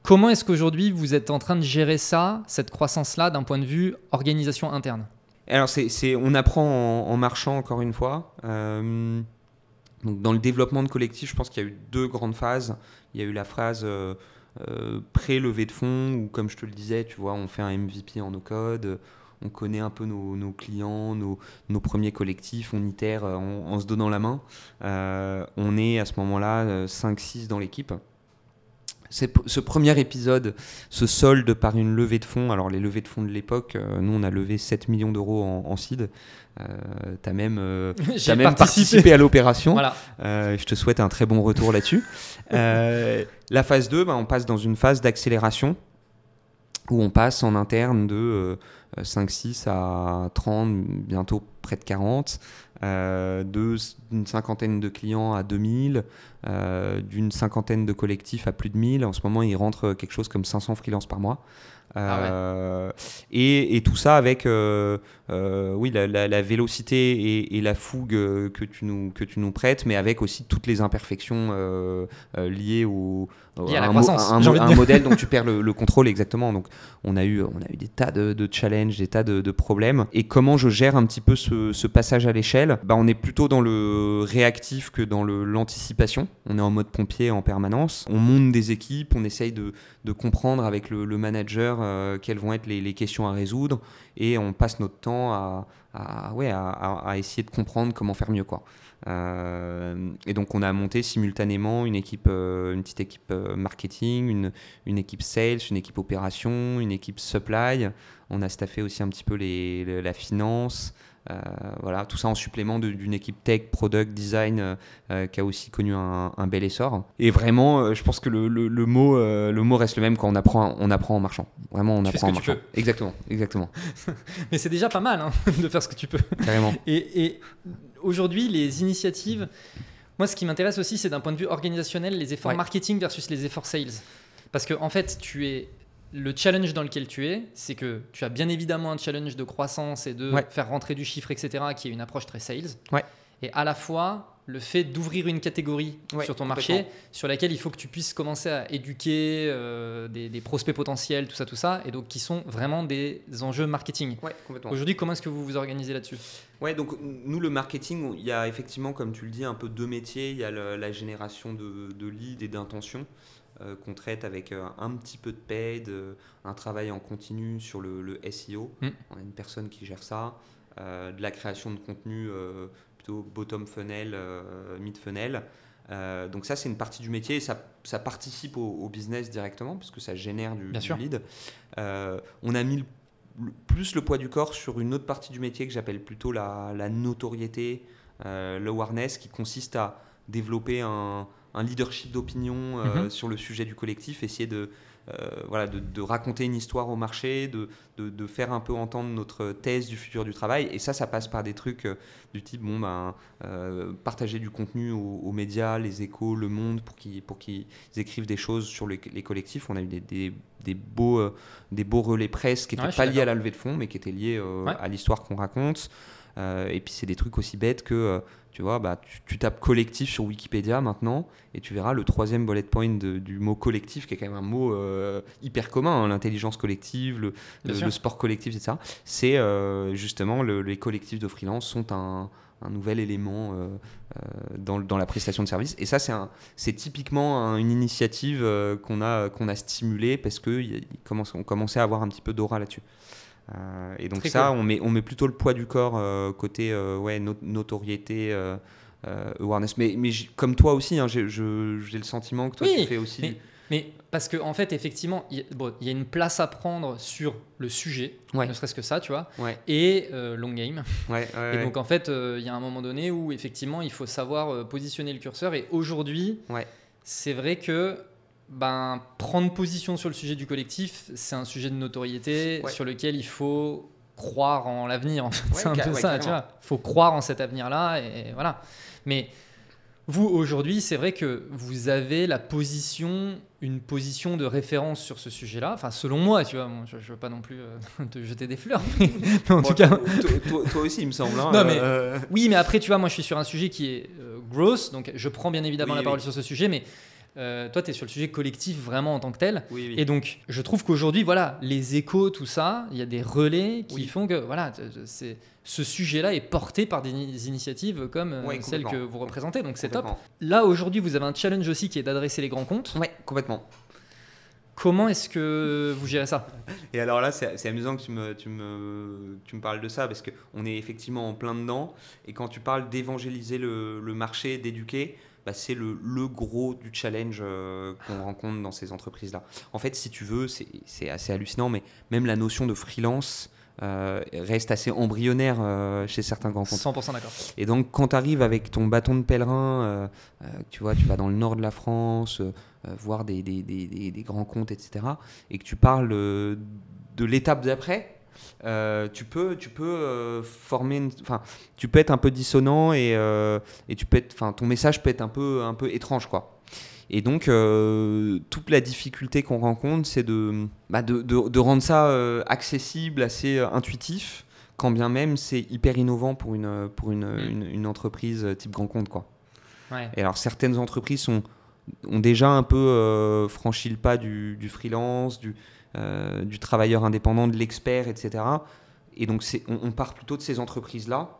Comment est-ce qu'aujourd'hui vous êtes en train de gérer ça, cette croissance-là, d'un point de vue organisation interne Alors, c'est, on apprend en, marchant, encore une fois. donc dans le développement de collectif, je pense qu'il y a eu deux grandes phases. Il y a eu la phase euh, pré-levée de fonds, où, comme je te le disais, tu vois, on fait un MVP en no-code on connaît un peu nos, clients, nos, premiers collectifs, on itère euh, en, se donnant la main. Euh, on est à ce moment-là 5-6 euh, dans l'équipe. Ce premier épisode se solde par une levée de fonds. Alors, les levées de fonds de l'époque, nous, on a levé 7 millions d'euros en, en seed. tu as même, participé. à l'opération. je te souhaite un très bon retour là-dessus. la phase 2, ben, on passe dans une phase d'accélération où on passe en interne de 5-6 euh, à 30, bientôt près de 40, euh, d'une cinquantaine de clients à 2000, euh, d'une cinquantaine de collectifs à plus de 1000. En ce moment, il rentre quelque chose comme 500 freelances par mois. Ah et, et, tout ça avec euh, oui, la, vélocité et, la fougue euh, que tu, nous, que tu nous prêtes, mais avec aussi toutes les imperfections euh, liées au, à un, modèle dont tu perds le, contrôle exactement. Donc on a eu, on a eu des tas de, challenges, des tas de, problèmes. Et comment je gère un petit peu ce, passage à l'échelle bah, On est plutôt dans le réactif que dans l'anticipation. On est en mode pompier en permanence. On monte des équipes, on essaye de, comprendre avec le, manager quelles vont être les questions à résoudre et on passe notre temps à, ouais, essayer de comprendre comment faire mieux. Quoi. Euh, et donc on a monté simultanément une euh, petite équipe euh, marketing, une, équipe sales, une équipe opération, une équipe supply. On a staffé aussi un petit peu la finance. Euh, voilà, tout ça en supplément d'une équipe tech, product, design euh, euh, qui a aussi connu un, bel essor. Et vraiment, je pense que le, mot, le mot reste le même quand on apprend, on apprend en marchant. Vraiment, on apprend en marchant. Exactement, exactement. Mais c'est déjà pas mal hein, de faire ce que tu peux. Carrément. Et, et aujourd'hui, les initiatives. Moi, ce qui m'intéresse aussi, c'est d'un point de vue organisationnel, les efforts marketing versus les efforts sales. Parce que, en fait, tu es le challenge dans lequel tu es, c'est que tu as bien évidemment un challenge de croissance et de faire rentrer du chiffre, etc., qui est une approche très sales. Et à la fois, le fait d'ouvrir une catégorie sur ton marché sur laquelle il faut que tu puisses commencer à éduquer euh, des, prospects potentiels, tout ça, tout ça, et donc qui sont vraiment des enjeux marketing. Aujourd'hui, comment est-ce que vous vous organisez là-dessus Ouais, donc nous, le marketing, il y a effectivement, comme tu le dis, un peu deux métiers. Il y a la génération de, de leads et d'intentions. Euh, qu'on traite avec euh, un petit peu de paid, euh, un travail en continu sur le, SEO. Mm. On a une personne qui gère ça, de la création de contenu plutôt bottom funnel, mid funnel. donc ça, c'est une partie du métier et ça, participe au, business directement puisque ça génère du, lead. on a mis plus le poids du corps sur une autre partie du métier que j'appelle plutôt la, notoriété, euh, l'awareness, qui consiste à développer un, un leadership d'opinion euh, mhm. sur le sujet du collectif, essayer de, euh, voilà, de, raconter une histoire au marché, de, de, faire un peu entendre notre thèse du futur du travail. Et ça, ça passe par des trucs euh, du type bon, ben, partager du contenu aux, médias, les échos, le monde, pour qu'ils écrivent des choses sur les, collectifs. On a eu des, des, beaux, des beaux relais presse qui n'étaient pas liés à la levée de fonds, mais qui étaient liés à l'histoire qu'on raconte. Euh, et puis c'est des trucs aussi bêtes que, euh, tu vois, bah, tu, tapes collectif sur Wikipédia maintenant, et tu verras le troisième bullet point du mot collectif, qui est quand même un mot euh, hyper commun, hein, l'intelligence collective, le, sport collectif, etc. C'est justement les collectifs de freelance sont un, nouvel élément dans, la prestation de services. Et ça, c'est typiquement une initiative qu'on a, stimulée parce qu'on commençait à avoir un petit peu d'aura là-dessus. Euh, et donc ça, on, met, on met plutôt le poids du corps euh, côté euh, ouais, notoriété. awareness mais, comme toi aussi hein, j'ai le sentiment que toi tu fais aussi mais... parce qu'en en fait, effectivement, il y a une place à prendre sur le sujet, ne serait-ce que ça, tu vois, et long game. Ouais, et donc en fait, il y a un moment donné où effectivement, il faut savoir positionner le curseur. Et aujourd'hui, c'est vrai que ben, prendre position sur le sujet du collectif, c'est un sujet de notoriété sur lequel il faut croire en l'avenir. En c'est un peu ça, tu vois. Il faut croire en cet avenir-là, et voilà. Mais vous, aujourd'hui, c'est vrai que vous avez la position, une position de référence sur ce sujet-là. Enfin, selon moi, tu vois, je ne veux pas non plus euh, te jeter des fleurs, mais, en tout cas. Toi, aussi, il me semble. Hein, non, mais, euh. Oui, mais après, tu vois, moi, je suis sur un sujet qui est grosse euh, gross, donc je prends bien évidemment la parole sur ce sujet, mais euh, toi, tu es sur le sujet collectif vraiment en tant que tel. Et donc, je trouve qu'aujourd'hui, voilà, les échos, tout ça, il y a des relais qui font que voilà, ce sujet-là est porté par des initiatives comme euh, celle que vous représentez. Donc, c'est top. Là, aujourd'hui, vous avez un challenge aussi qui est d'adresser les grands comptes. Oui, complètement. Comment est-ce que vous gérez ça Et alors là, c'est amusant que tu me, parles de ça, parce qu'on est effectivement en plein dedans. Et quand tu parles d'évangéliser le, marché, d'éduquer, bah, c'est le, gros du challenge euh, qu'on rencontre dans ces entreprises-là. En fait, si tu veux, c'est assez hallucinant, mais même la notion de freelance euh, reste assez embryonnaire euh, chez certains grands comptes. 100% d'accord. Et donc, quand tu arrives avec ton bâton de pèlerin, tu vois, tu vas dans le nord de la France, voir des, des, grands comptes, etc., et que tu parles de l'étape d'après, euh, tu peux, tu peux euh, former, enfin, tu peux être un peu dissonant et, euh, et tu peux être, enfin, ton message peut être un peu, un peu étrange, quoi. Et donc, toute la difficulté qu'on rencontre, c'est de, bah, de, de, rendre ça accessible, assez intuitif, quand bien même c'est hyper innovant pour une, pour une, mm. une, entreprise type grand compte, quoi. Ouais. Et alors, certaines entreprises sont, ont déjà un peu franchi le pas du, du freelance, du, euh, du travailleur indépendant, de l'expert, etc. Et donc on, on, part plutôt de ces entreprises-là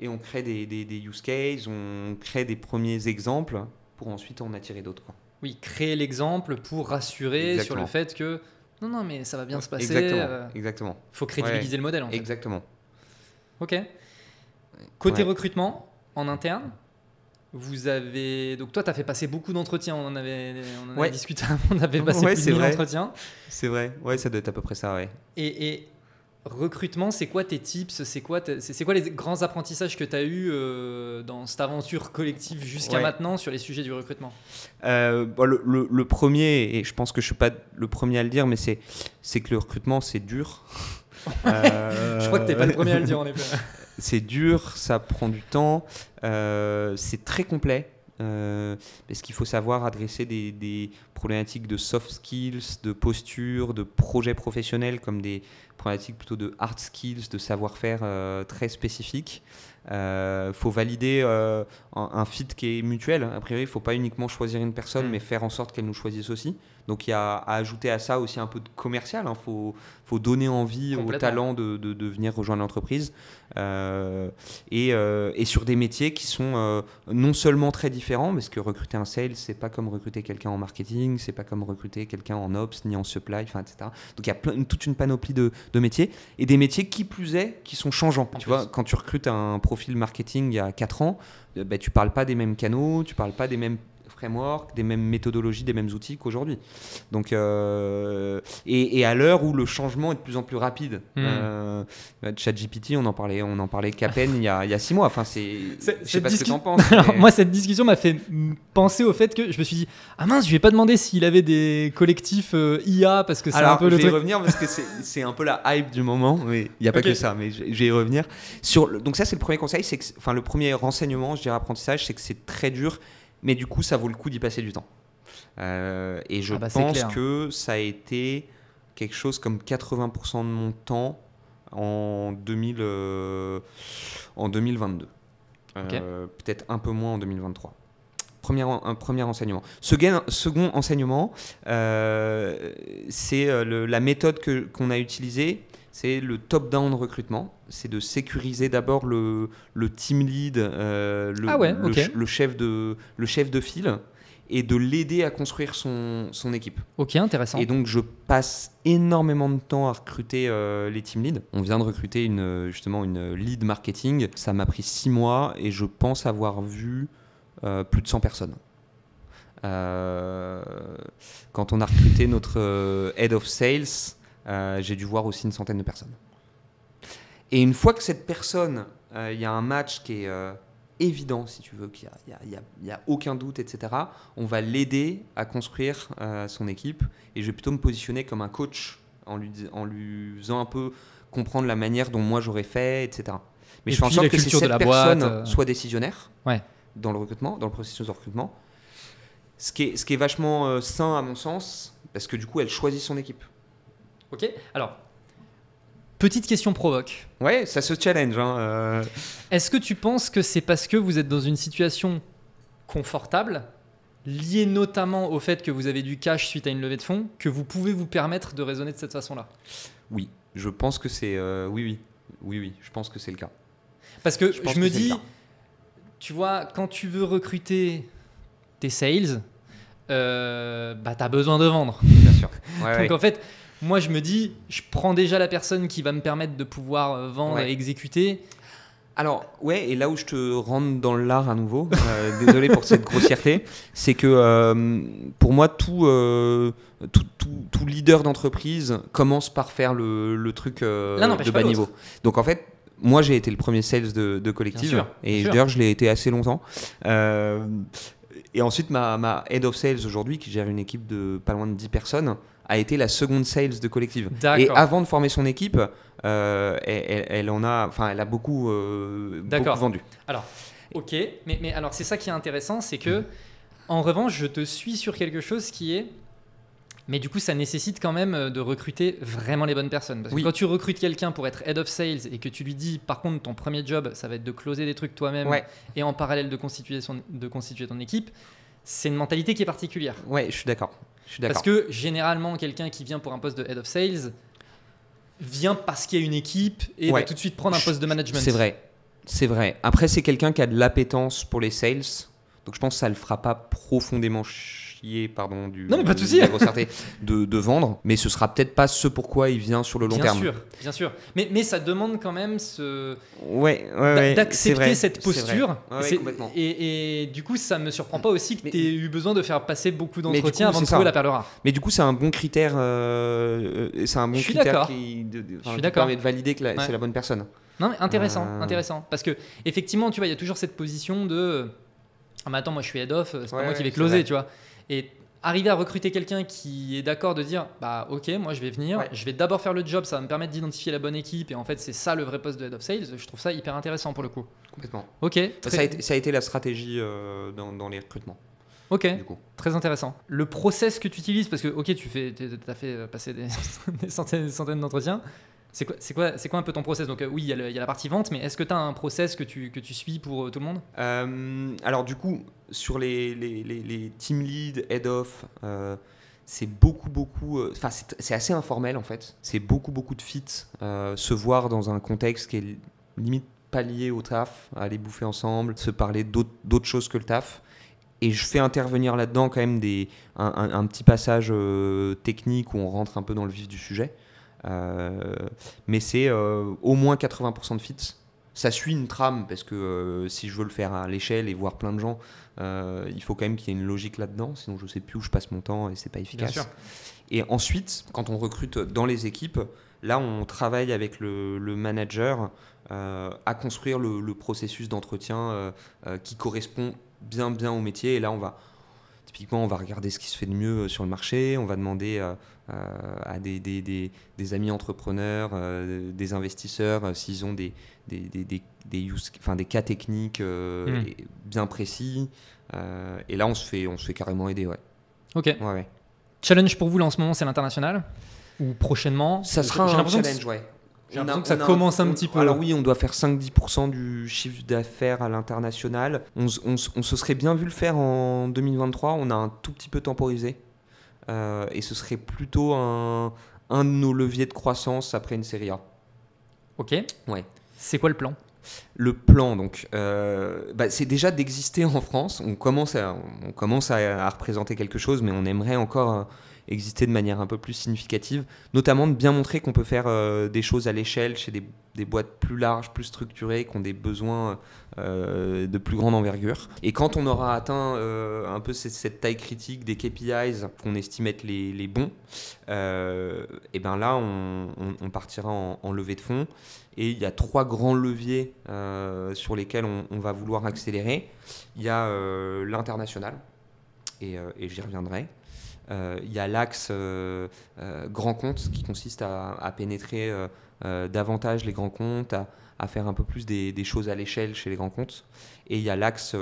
et on crée des, use cases, on crée des premiers exemples pour ensuite en attirer d'autres. Oui, créer l'exemple pour rassurer sur le fait que non, non, mais ça va bien se passer. Exactement. Il euh, Faut crédibiliser le modèle Exactement. Ok. Côté recrutement en interne, vous avez donc toi tu as fait passer beaucoup d'entretiens, on en avait on en discuté, on avait passé ouais, plus d'entretiens. C'est vrai. Ouais, ça doit être à peu près ça, ouais. Et, recrutement, c'est quoi tes tips, c'est quoi c'est quoi les grands apprentissages que tu as eu euh, dans cette aventure collective jusqu'à maintenant sur les sujets du recrutement euh, le, le, premier et je pense que je suis pas le premier à le dire mais c'est c'est que le recrutement c'est dur je crois que t'es pas le premier à le dire en effet. C'est dur, ça prend du temps, euh, c'est très complet. Euh, parce qu'il faut savoir adresser des, problématiques de soft skills, de posture, de projet professionnel, comme des problématiques plutôt de hard skills, de savoir-faire euh, très spécifiques. Il euh, faut valider un, feed fit qui est mutuel. A priori, il ne faut pas uniquement choisir une personne, mm. mais faire en sorte qu'elle nous choisisse aussi. Donc il y a à ajouter à ça aussi un peu de commercial. Il hein. faut, donner envie aux talents de, de, venir rejoindre l'entreprise. Euh, euh, et, sur des métiers qui sont euh, non seulement très différents, parce que recruter un sales, c'est pas comme recruter quelqu'un en marketing, c'est pas comme recruter quelqu'un en ops ni en supply, enfin, etc. Donc il y a toute une panoplie de, métiers et des métiers qui plus est, qui sont changeants. tu vois, quand tu recrutes un profil marketing il y a 4 ans, tu bah, tu parles pas des mêmes canaux, tu parles pas des mêmes framework, des mêmes méthodologies, des mêmes outils qu'aujourd'hui. Donc, euh, et, à l'heure où le changement est de plus en plus rapide, hmm. euh, bah, ChatGPT, on en parlait, on en parlait qu'à peine il, y a, six mois. Enfin, c'est, je sais pas ce que t'en penses. Alors, moi, cette discussion m'a fait penser au fait que je me suis dit, ah mince, je vais pas demander s'il avait des collectifs euh, IA parce que c'est un peu le. Je vais y revenir parce que c'est, un peu la hype du moment. Mais il n'y a pas que ça, mais je, vais y revenir. Sur donc ça, c'est le premier conseil, c'est enfin le premier renseignement, je dirais apprentissage, c'est que c'est très dur mais du coup, ça vaut le coup d'y passer du temps. Euh, et je ah bah, pense que ça a été quelque chose comme 80% de mon temps en, 2000, euh, en 2022. Euh, peut-être un peu moins en 2023. Premier, un premier enseignement. Second, second enseignement, c'est la méthode qu'on a utilisée c'est le top-down recrutement. C'est de sécuriser d'abord le, team lead, le, chef de, file, et de l'aider à construire son, équipe. Ok, intéressant. Et donc, je passe énormément de temps à recruter euh, les team leads. On vient de recruter une, justement une lead marketing. Ça m'a pris six mois et je pense avoir vu euh, plus de 100 personnes. Euh, quand on a recruté notre head of sales, euh, j'ai dû voir aussi une centaine de personnes. Et une fois que cette personne, euh, il y a un match qui est euh, évident, si tu veux, qu'il n'y a, a, aucun doute, etc., on va l'aider à construire son équipe. Et je vais plutôt me positionner comme un coach en lui, en lui faisant un peu comprendre la manière dont moi j'aurais fait, etc. Mais je fais en sorte que cette personne soit décisionnaire dans le recrutement, dans le processus de recrutement. Ce qui est, ce qui est vachement sain à mon sens, parce que du coup, elle choisit son équipe. Ok Alors, petite question provoque. Ouais, ça se challenge. Hein, euh. Est-ce que tu penses que c'est parce que vous êtes dans une situation confortable, liée notamment au fait que vous avez du cash suite à une levée de fonds, que vous pouvez vous permettre de raisonner de cette façon-là Oui, je pense que c'est. Euh, oui, oui. Oui, oui, je pense que c'est le cas. Parce que je, me dis, tu vois, quand tu veux recruter tes sales, euh, bah, tu as besoin de vendre. Bien sûr. Donc en fait, moi, je me dis, je prends déjà la personne qui va me permettre de pouvoir euh, vendre et exécuter. Alors, ouais, et là où je te rentre dans l'art à nouveau, euh, désolé pour cette grossièreté, c'est que euh, pour moi, tout, tout, leader d'entreprise commence par faire le, truc de bas niveau. Donc, en fait, moi, j'ai été le premier sales de, de et d'ailleurs, je l'ai été assez longtemps. et ensuite, ma, ma head of sales aujourd'hui, qui gère une équipe de pas loin de 10 personnes, a été la seconde sales de Collective. Et avant de former son équipe, euh, elle, en a, enfin, elle a beaucoup, euh, vendu. Alors, ok, mais, mais alors c'est ça qui est intéressant, c'est que en revanche, je te suis sur quelque chose qui est mais du coup, ça nécessite quand même euh, de recruter vraiment les bonnes personnes. Parce que quand tu recrutes quelqu'un pour être head of sales et que tu lui dis, par contre, ton premier job, ça va être de closer des trucs toi-même et en parallèle de constituer, de constituer ton équipe, c'est une mentalité qui est particulière. Ouais, je suis d'accord. Parce que généralement, quelqu'un qui vient pour un poste de head of sales vient parce qu'il y a une équipe et va tout de suite prendre un poste de management. C'est vrai. C'est vrai. Après, c'est quelqu'un qui a de l'appétence pour les sales. Donc je pense que ça ne le fera pas profondément chier, pardon, du. Non, pas de De, vendre, mais ce sera peut-être pas ce pourquoi il vient sur le long terme. Bien sûr, bien sûr. Mais, mais ça demande quand même ce. Ouais, ouais, ouais D'accepter cette posture. Et, et, du coup, ça me surprend pas aussi que tu aies eu besoin de faire passer beaucoup d'entretiens avant de trouver la perle rare. Mais du coup, c'est un bon critère. Euh, c'est un bon critère qui, de, permet de valider que c'est la bonne personne. Non, intéressant, euh. intéressant. Parce que, effectivement, tu vois, il y a toujours cette position de. Ah, mais attends, moi je suis head off, c'est pas moi qui vais closer, tu vois. Et arriver à recruter quelqu'un qui est d'accord de dire bah ok moi je vais venir je vais d'abord faire le job ça va me permettre d'identifier la bonne équipe et en fait c'est ça le vrai poste de head of sales je trouve ça hyper intéressant pour le coup complètement ok ça, a été, ça, a été, la stratégie euh, dans, les recrutements Ok, très intéressant. Le process que tu utilises, parce que ok, tu fais, as fait euh, passer des, centaines, des centaines d'entretiens, c'est quoi, c'est, quoi, quoi un peu ton process Donc, euh, oui, il y, a la partie vente, mais est-ce que tu as un process que tu, que tu suis pour euh, tout le monde euh, Alors, du coup, sur les, les, team lead, head-off, c'est beaucoup, beaucoup. Enfin, c'est, assez informel en fait. C'est beaucoup, beaucoup de fit. se voir dans un contexte qui est limite pas lié au taf, aller bouffer ensemble, se parler d'autres, d'autres choses que le taf et je fais intervenir là-dedans quand même des, un, petit passage technique où on rentre un peu dans le vif du sujet. Euh, mais c'est euh, au moins 80% de fits ça suit une trame parce que euh, si je veux le faire à l'échelle et voir plein de gens, il faut quand même qu'il y ait une logique là-dedans, sinon je ne sais plus où je passe mon temps et c'est pas efficace. Et ensuite, quand on recrute dans les équipes, là on travaille avec le, manager à construire le, le processus d'entretien qui correspond bien bien au métier et là on va Typiquement, on va regarder ce qui se fait de mieux euh, sur le marché, on va demander euh, euh, à des, amis entrepreneurs, des investisseurs, s'ils ont des, des, cas techniques hmm. bien précis. et là, on se fait, on se fait carrément aider. Ouais. Ok. Challenge pour vous là en ce moment, c'est l'international Ou prochainement Ça sera un challenge, j'ai l'impression que ça commence un, petit peu. Alors oui, on doit faire 5-10% du chiffre d'affaires à l'international. On, se serait bien vu le faire en 2023. On a un tout petit peu temporisé. Euh, et ce serait plutôt un, de nos leviers de croissance après une série A. Ok. Ouais. C'est quoi le plan le plan, donc, euh, bah, c'est déjà d'exister en France. On commence, on commence à, à, représenter quelque chose, mais on aimerait encore exister de manière un peu plus significative, notamment de bien montrer qu'on peut faire euh, des choses à l'échelle chez des, des, boîtes plus larges, plus structurées, qui ont des besoins euh, de plus grande envergure. Et quand on aura atteint euh, un peu cette, taille critique des KPIs qu'on estime être les, bons, et ben là on, partira en, levée de fonds. Et il y a trois grands leviers sur lesquels on, va vouloir accélérer. Il y a l'international, et j'y reviendrai. Euh, il y a l'axe euh, euh, grand compte qui consiste à, pénétrer davantage les grands comptes, à, faire un peu plus des, des choses à l'échelle chez les grands comptes. Et il y a l'axe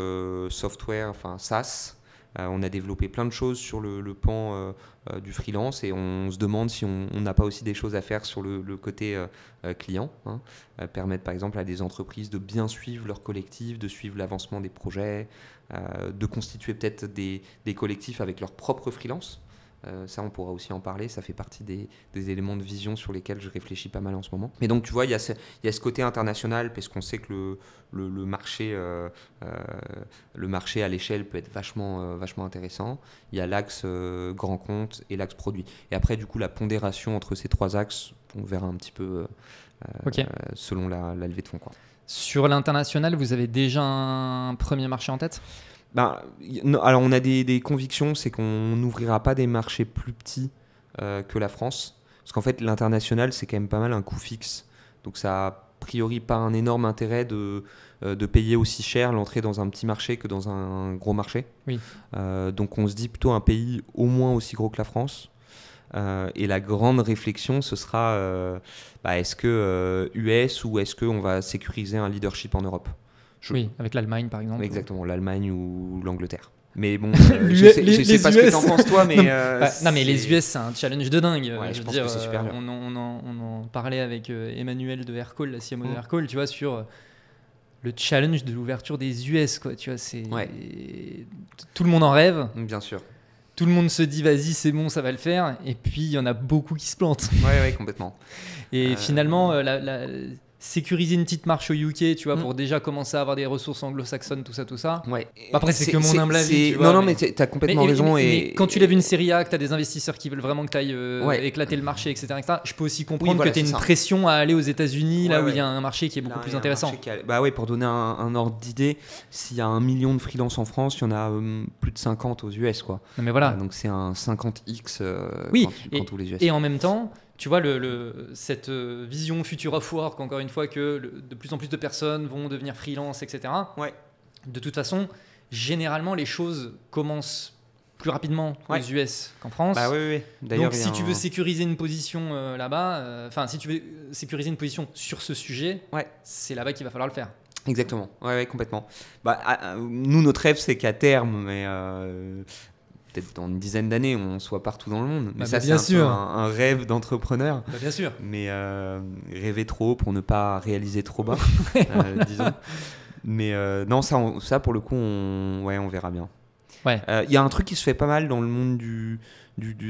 software, enfin SaaS, euh, on a développé plein de choses sur le, pan euh, euh, du freelance et on se demande si on n'a pas aussi des choses à faire sur le, côté client. Hein. permettre par exemple à des entreprises de bien suivre leur collectif, de suivre l'avancement des projets, de constituer peut-être des, des collectifs avec leur propre freelance. Euh, ça, on pourra aussi en parler. Ça fait partie des, éléments de vision sur lesquels je réfléchis pas mal en ce moment. Mais donc, tu vois, il y, a ce, côté international, parce qu'on sait que le, marché, euh, euh, le marché à l'échelle peut être vachement, intéressant. Il y a l'axe grand compte et l'axe produit. Et après, du coup, la pondération entre ces trois axes, on verra un petit peu selon la, levée de fonds. Sur l'international, vous avez déjà un premier marché en tête bah, alors on a des, convictions, c'est qu'on n'ouvrira pas des marchés plus petits euh, que la France, parce qu'en fait l'international c'est quand même pas mal un coût fixe, donc ça a priori pas un énorme intérêt de, euh, payer aussi cher l'entrée dans un petit marché que dans un gros marché. Euh, donc on se dit plutôt un pays au moins aussi gros que la France. et la grande réflexion, ce sera bah, est-ce que US ou est-ce qu'on va sécuriser un leadership en Europe oui, avec l'Allemagne par exemple. Exactement, l'Allemagne ou l'Angleterre. Mais bon, euh, je sais, sais pas ce que t'en penses toi, mais. Euh, bah, non, mais les US, c'est un challenge de dingue. je, veux dire, euh, on, en, on, en, parlait avec Emmanuel de Hercole, la CMO de mm. Hercole, tu vois, sur le challenge de l'ouverture des US, quoi. Tu vois, c'est. Tout le monde en rêve. Bien sûr. Tout le monde se dit, vas-y, c'est bon, ça va le faire. Et puis, il y en a beaucoup qui se plantent. Ouais, ouais, complètement. Et finalement, la sécuriser une petite marche au UK, tu vois, mm. pour déjà commencer à avoir des ressources anglo-saxonnes, tout ça, tout ça. Ouais. Après, c'est que mon humble avis. Tu vois, non, non, mais, t'as complètement raison. Mais, quand tu lèves une série A, que t'as des investisseurs qui veulent vraiment que t'ailles euh, éclater le marché, etc., je peux aussi comprendre voilà, que t'aies une pression à aller aux États-Unis, là où il y a un marché qui est beaucoup plus intéressant. Bah ouais, pour donner un, ordre d'idée, s'il y a un million de freelances en France, il y en a euh, plus de 50 aux US, quoi. mais voilà. donc c'est un 50x euh, oui, tous les US. Et en même temps, tu vois, le, cette euh, vision future of work, encore une fois, que de plus en plus de personnes vont devenir freelance, etc. Ouais. De toute façon, généralement, les choses commencent plus rapidement aux US qu'en France. Bah oui, Donc, si tu veux sécuriser une position euh, là-bas, euh, enfin, si tu veux sécuriser une position sur ce sujet, ouais. c'est là-bas qu'il va falloir le faire. Exactement, ouais, complètement. Bah, ah, ah, nous, notre rêve, c'est qu'à terme, mais peut-être dans une dizaine d'années, on soit partout dans le monde. Mais bah, ça, c'est un, rêve d'entrepreneur. Bah, bien sûr. Mais euh, rêver trop pour ne pas réaliser trop bas, euh, disons. Mais euh, non, ça, ça, pour le coup, on, verra bien. Il y a un truc qui se fait pas mal dans le monde de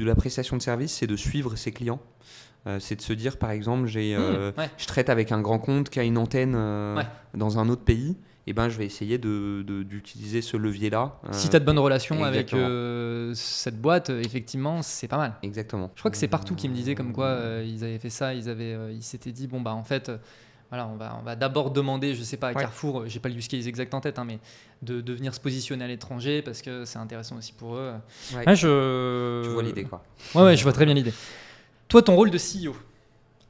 la de service, c'est de suivre ses clients. c'est de se dire, par exemple, j'ai, mmh, je traite avec un grand compte qui a une antenne dans un autre pays. Eh ben, je vais essayer d'utiliser ce levier-là. Euh, si tu as de bonnes relations avec euh, cette boîte, effectivement, c'est pas mal. Exactement. Je crois que c'est partout qui me disait comme quoi euh, ils avaient fait ça, ils, avaient, ils s'étaient dit, bon, bah en fait voilà, on va, d'abord demander, je sais pas, à Carrefour, Carrefour, j'ai pas ce qu'ils qu'ils exact en tête, hein, mais de, de, venir se positionner à l'étranger parce que c'est intéressant aussi pour eux. Ah, je... vois l'idée, quoi. Ouais, je vois très bien l'idée. Toi, ton rôle de CEO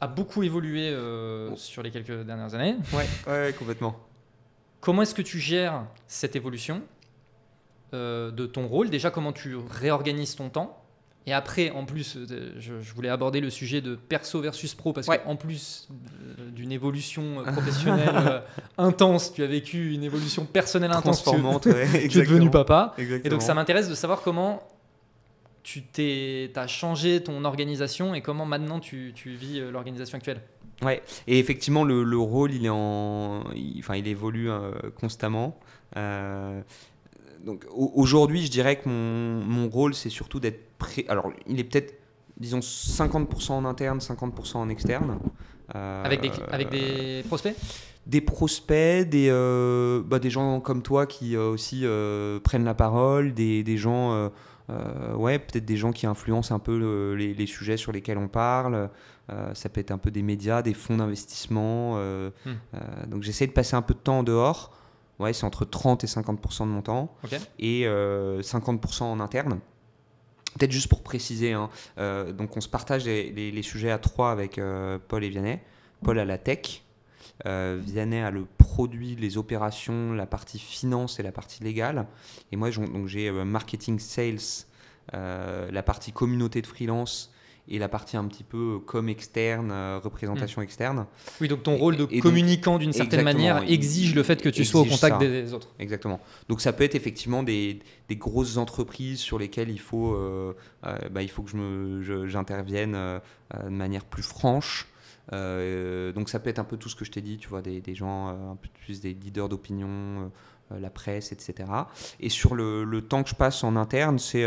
a beaucoup évolué oh. sur les quelques dernières années. Ouais, complètement. Comment est-ce que tu gères cette évolution euh, de ton rôle Déjà, comment tu réorganises ton temps et après, en plus, euh, je, voulais aborder le sujet de perso versus pro, parce qu'en plus euh, d'une évolution professionnelle intense, tu as vécu une évolution personnelle intense. Transformante, tu, es devenu papa. Et donc, ça m'intéresse de savoir comment tu t'es, as changé ton organisation et comment maintenant tu vis l'organisation actuelle. Ouais, et effectivement, le, rôle, il, est en, enfin, il évolue euh, constamment. Euh, donc aujourd'hui, je dirais que mon, mon rôle, c'est surtout d'être prêt. Alors, il est peut-être, disons, 50% en interne, 50% en externe avec, euh, des, prospects des prospects, euh, des, bah, des gens comme toi qui euh, aussi prennent la parole, des, gens, ouais, peut-être des gens qui influencent un peu les, sujets sur lesquels on parle. ça peut être un peu des médias, des fonds d'investissement. Hmm. donc j'essaie de passer un peu de temps en dehors. Ouais, c'est entre 30 et 50% de mon temps. Et 50% en interne. Peut-être juste pour préciser, hein, euh, donc on se partage les, sujets à trois avec euh, Paul et Vianney. Paul a la tech, euh, Vianney a le produit, les opérations, la partie finance et la partie légale. Et moi, j'ai marketing, sales, la partie communauté de freelance et la partie un petit peu comme externe, euh, représentation mm. externe. Oui, donc ton rôle de communicant d'une certaine manière exige le fait que tu sois au contact des, autres. Exactement. Donc ça peut être effectivement des, grosses entreprises sur lesquelles il faut, euh, euh, bah, il faut que j'intervienne je de manière plus franche. donc ça peut être un peu tout ce que je t'ai dit, tu vois, des, gens, un peu plus des leaders d'opinion, la presse, etc. Et sur le, temps que je passe en interne, c'est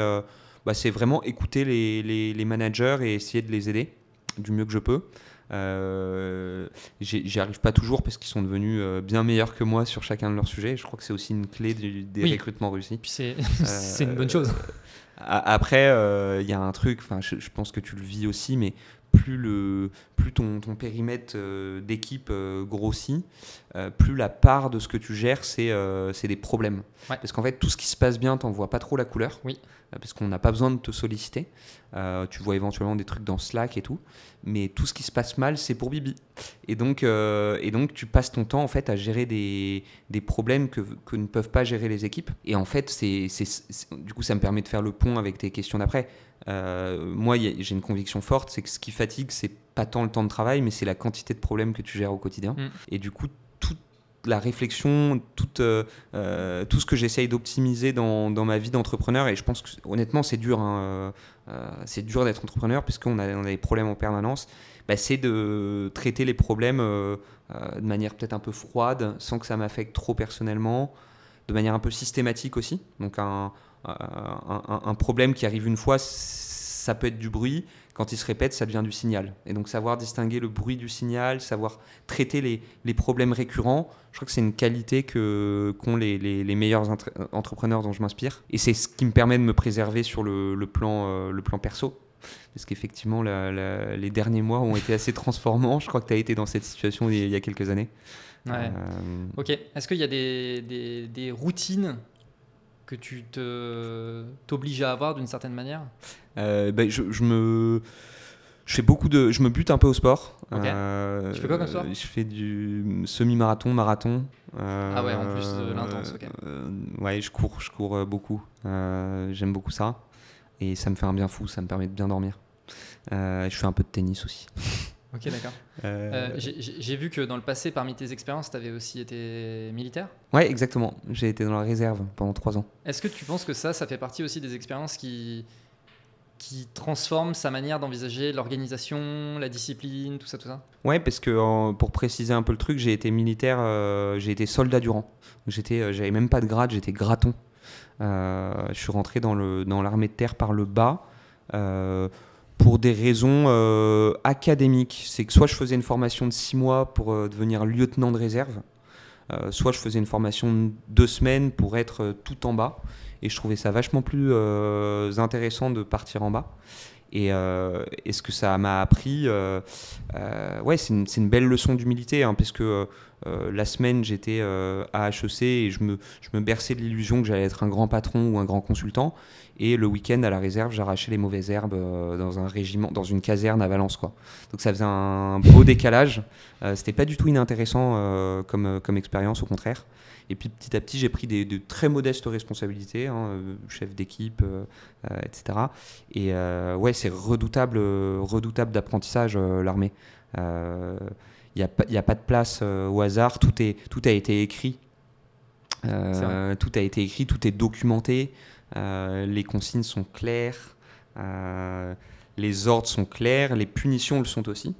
bah, c'est vraiment écouter les, managers et essayer de les aider du mieux que je peux. Euh, J'y arrive pas toujours parce qu'ils sont devenus euh, bien meilleurs que moi sur chacun de leurs sujets. Je crois que c'est aussi une clé des recrutements réussis. Euh, c'est une bonne chose. Après, euh, il y a un truc, je, je pense que tu le vis aussi, mais plus, le, plus ton, périmètre euh, d'équipe euh, grossit, euh, plus la part de ce que tu gères, c'est des problèmes. Parce qu'en fait, tout ce qui se passe bien, tu n'en vois pas trop la couleur. Oui. Parce qu'on n'a pas besoin de te solliciter. tu vois éventuellement des trucs dans Slack et tout. Mais tout ce qui se passe mal, c'est pour Bibi. Et donc, et donc, tu passes ton temps en fait à gérer des, des problèmes que, que, ne peuvent pas gérer les équipes. Et en fait, c'est du coup, ça me permet de faire le pont avec tes questions d'après. Euh, moi, j'ai une conviction forte, c'est que ce qui fatigue, c'est pas tant le temps de travail, mais c'est la quantité de problèmes que tu gères au quotidien. Mm. Et du coup, toute la réflexion, euh, euh, tout ce que j'essaye d'optimiser dans, ma vie d'entrepreneur, et je pense que honnêtement, c'est dur, hein, c'est dur d'être entrepreneur puisqu'on a, des problèmes en permanence. Bah, c'est de traiter les problèmes de manière peut-être un peu froide, sans que ça m'affecte trop personnellement, de manière un peu systématique aussi. Donc un, euh, un, problème qui arrive une fois, ça peut être du bruit. Quand il se répète, ça devient du signal. Et donc savoir distinguer le bruit du signal, savoir traiter les, les problèmes récurrents, je crois que c'est une qualité que, qu'ont les, les, meilleurs euh, entrepreneurs dont je m'inspire. Et c'est ce qui me permet de me préserver sur le, le plan, euh, le plan perso. Parce qu'effectivement, les derniers mois ont été assez transformants. Je crois que tu as été dans cette situation il y a quelques années. Ouais. Ok. Est-ce qu'il y a des, des routines que tu te t'obliges à avoir d'une certaine manière euh, ben, je, me je fais beaucoup de je me bute un peu au sport. Euh, fais quoi comme sport Je fais du semi-marathon, marathon. ah ouais, en plus de l'intense. ok. Euh, ouais, je cours, je cours beaucoup. J'aime beaucoup ça et ça me fait un bien fou, ça me permet de bien dormir. je fais un peu de tennis aussi. Ok, d'accord. Euh, euh, j'ai vu que dans le passé, parmi tes expériences, tu avais aussi été militaire Ouais, exactement. J'ai été dans la réserve pendant trois ans. Est-ce que tu penses que ça, ça fait partie aussi des expériences qui, qui transforment sa manière d'envisager l'organisation, la discipline, tout ça, tout ça Ouais, parce que pour préciser un peu le truc, j'ai été militaire, euh, j'ai été soldat durant. J'étais, j'avais même pas de grade, j'étais graton. je suis rentré dans l'armée dans de terre par le bas pour des raisons euh, académiques. C'est que soit je faisais une formation de six mois pour euh, devenir lieutenant de réserve, euh, soit je faisais une formation de deux semaines pour être tout en bas. Et je trouvais ça vachement plus intéressant de partir en bas. Et, ce que ça m'a appris, ouais, c'est une, belle leçon d'humilité, hein, parce que euh, la semaine, j'étais euh, à HEC et je me, je me berçais de l'illusion que j'allais être un grand patron ou un grand consultant. Et le week-end, à la réserve, j'arrachais les mauvaises herbes euh, dans un régiment, dans une caserne à Valence. Quoi. Donc ça faisait un beau décalage. C'était pas du tout inintéressant comme, comme expérience, au contraire. Et puis petit à petit, j'ai pris des, de très modestes responsabilités, hein, chef d'équipe, etc. Et ouais, c'est redoutable, redoutable d'apprentissage l'armée. Il n'y a, a, pas de place euh, au hasard, tout, est, tout a été écrit. Euh, tout a été écrit, tout est documenté, euh, les consignes sont claires, les ordres sont clairs, les punitions le sont aussi.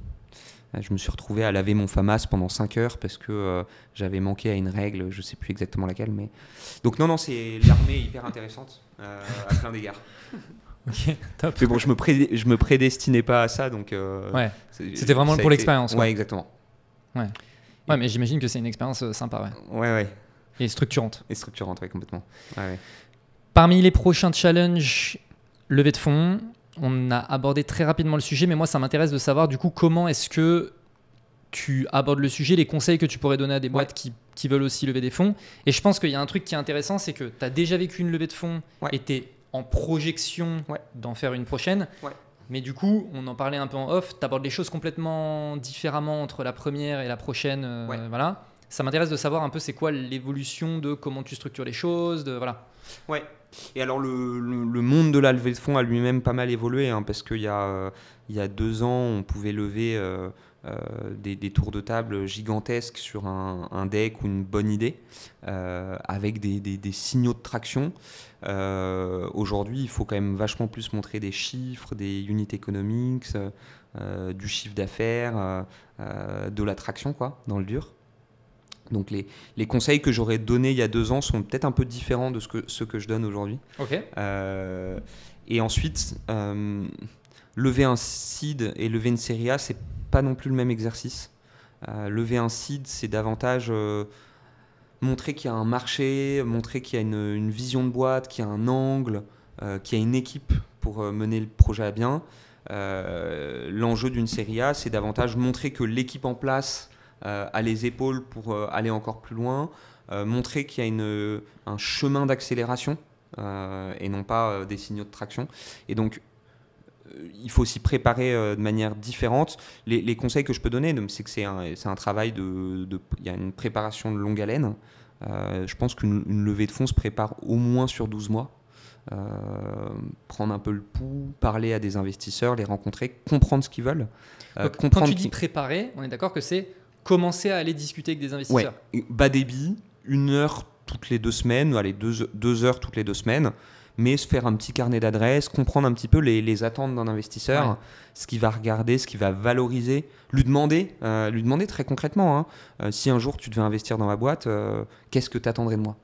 Je me suis retrouvé à laver mon FAMAS pendant 5 heures parce que j'avais manqué à une règle, je ne sais plus exactement laquelle. Mais... Donc non, non, c'est l'armée hyper intéressante à plein d'égards. ok, Mais bon, je me, je me prédestinais pas à ça, donc... ouais. C'était vraiment pour l'expérience. Ouais, exactement. Ouais. mais j'imagine que c'est une expérience euh, sympa, ouais. Ouais, Et structurante. Et structurante, ouais, complètement. Parmi les prochains challenges, levée de fonds, on a abordé très rapidement le sujet, mais moi, ça m'intéresse de savoir, du coup, comment est-ce que tu abordes le sujet, les conseils que tu pourrais donner à des boîtes qui, qui, veulent aussi lever des fonds. Et je pense qu'il y a un truc qui est intéressant, c'est que tu as déjà vécu une levée de fonds et tu es en projection d'en faire une prochaine. Mais du coup, on en parlait un peu en off, abordes les choses complètement différemment entre la première et la prochaine. Euh, voilà. Ça m'intéresse de savoir un peu c'est quoi l'évolution de comment tu structures les choses, de voilà. Ouais. Et alors le, monde de la levée de fonds a lui-même pas mal évolué, hein, parce qu'il y, a, euh, il y a deux ans, on pouvait lever... Euh, euh, des, tours de table gigantesques sur un, deck ou une bonne idée, euh, avec des, signaux de traction. Euh, aujourd'hui, il faut quand même vachement plus montrer des chiffres, des unit economics, du chiffre d'affaires, de la traction quoi, dans le dur. Donc les, conseils que j'aurais donnés il y a deux ans sont peut-être un peu différents de ce que, ceux que je donne aujourd'hui. et ensuite, lever un seed et lever une série A, c'est pas non plus le même exercice. Euh, lever un seed, c'est davantage euh, montrer qu'il y a un marché, montrer qu'il y a une, vision de boîte, qu'il y a un angle, euh, qu'il y a une équipe pour mener le projet à bien. L'enjeu d'une série A, c'est davantage montrer que l'équipe en place a les épaules pour aller encore plus loin, montrer qu'il y a une, un chemin d'accélération et non pas des signaux de traction. Et donc il faut aussi préparer euh, de manière différente. Les, conseils que je peux donner, c'est que c'est un, travail de, Il y a une préparation de longue haleine. Euh, je pense qu'une levée de fonds se prépare au moins sur 12 mois. Euh, prendre un peu le pouls, parler à des investisseurs, les rencontrer, comprendre ce qu'ils veulent. comprendre quand tu dis préparer, on est d'accord que c'est commencer à aller discuter avec des investisseurs. Bas débit, une heure toutes les deux semaines, allez, deux heures toutes les deux semaines mais se faire un petit carnet d'adresses, comprendre un petit peu les, attentes d'un investisseur, ce qu'il va regarder, ce qu'il va valoriser, lui demander, euh, lui demander très concrètement, hein, euh, si un jour tu devais investir dans ma boîte, euh, qu'est-ce que tu attendrais de moi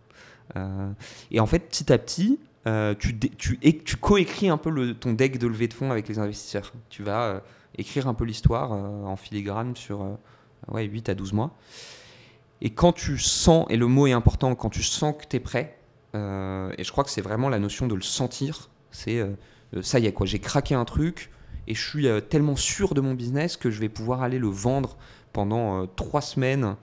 Et en fait, petit à petit, tu, tu, tu coécris un peu le, ton deck de levée de fonds avec les investisseurs. Tu vas écrire un peu l'histoire en filigrane sur ouais, 8 à 12 mois. Et quand tu sens, et le mot est important, quand tu sens que tu es prêt, euh, et je crois que c'est vraiment la notion de le sentir. C'est euh, euh, ça y est, quoi. J'ai craqué un truc et je suis tellement sûr de mon business que je vais pouvoir aller le vendre pendant trois semaines,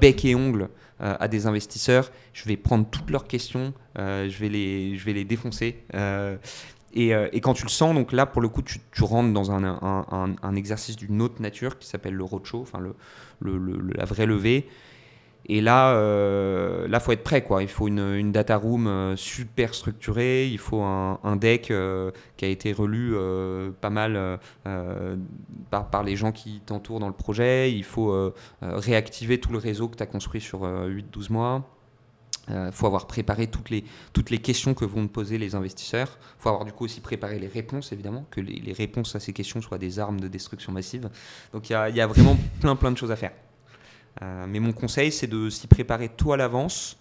bec et ongle, à des investisseurs. Je vais prendre toutes leurs questions, je, vais les, je vais les défoncer. Et, quand tu le sens, donc là, pour le coup, tu, rentres dans un, exercice d'une autre nature qui s'appelle le roadshow, enfin le, la vraie levée. Et là, euh, faut être prêt, quoi. Il faut une, data room euh, super structurée, il faut un, deck euh, qui a été relu euh, pas mal par, les gens qui t'entourent dans le projet, il faut réactiver tout le réseau que tu as construit sur 8-12 mois. Il faut avoir préparé toutes les, toutes les questions que vont poser les investisseurs. Il faut avoir du coup aussi préparé les réponses, évidemment, que les, réponses à ces questions soient des armes de destruction massive. Donc il y a, y a, vraiment plein plein de choses à faire. Euh, mais mon conseil, c'est de s'y préparer tout à l'avance,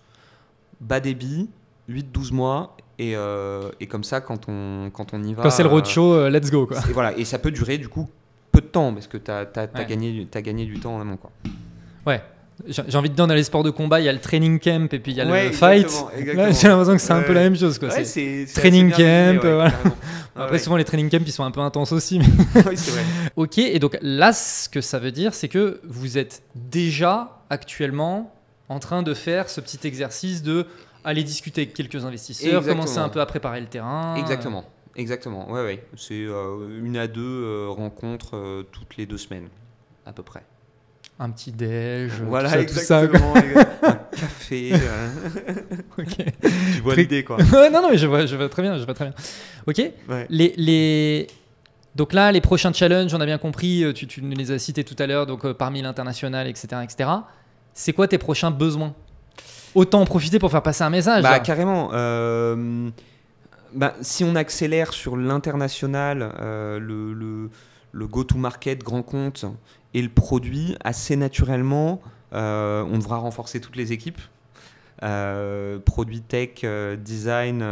bas débit, 8-12 mois, euh, et, comme ça, quand on, quand on y va. Quand c'est le roadshow, euh, let's go. Quoi. Et, voilà, et ça peut durer du coup peu de temps, parce que tu as, gagné, as gagné du temps en amont. Quoi. Ouais, j'ai envie de dire dans les sports de combat, il y a le training camp et puis il y a le fight. j'ai l'impression que c'est un peu la même chose. Quoi. training camp. voilà. Après, souvent, les training camps, ils sont un peu intenses aussi. oui, vrai. ok, et donc là, ce que ça veut dire, c'est que vous êtes déjà actuellement en train de faire ce petit exercice de aller discuter avec quelques investisseurs, commencer un peu à préparer le terrain. Exactement. Exactement, ouais, ouais. C'est euh, une à deux euh, rencontres euh, toutes les deux semaines, à peu près un petit déj, voilà, tout ça, tout ça. un café. Euh. ok. Tu vois l'idée quoi. non non mais je vois, je vois très bien, je vois très bien. Ok. Les, les donc là les prochains challenges, on a bien compris, euh, tu, tu les as cités tout à l'heure, donc euh, parmi l'international, etc etc. C'est quoi tes prochains besoins Autant en profiter pour faire passer un message. Bah carrément. Bah, si on accélère sur l'international, le, le le go-to-market grand compte et le produit assez naturellement. Euh, on devra renforcer toutes les équipes, euh, produit tech, euh, design,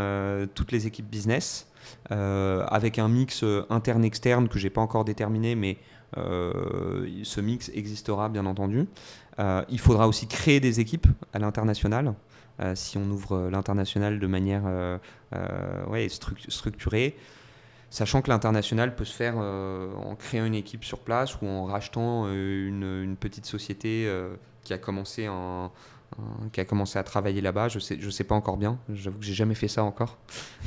toutes les équipes business, avec un mix interne-externe que n'ai pas encore déterminé, mais ce mix existera bien entendu. il faudra aussi créer des équipes à l'international. si on ouvre l'international de manière structurée, sachant que l'international peut se faire euh, en créant une équipe sur place ou en rachetant euh, une, petite société euh, qui a commencé qui a commencé à travailler là-bas. Je sais, je sais pas encore bien. J'avoue que j'ai jamais fait ça encore.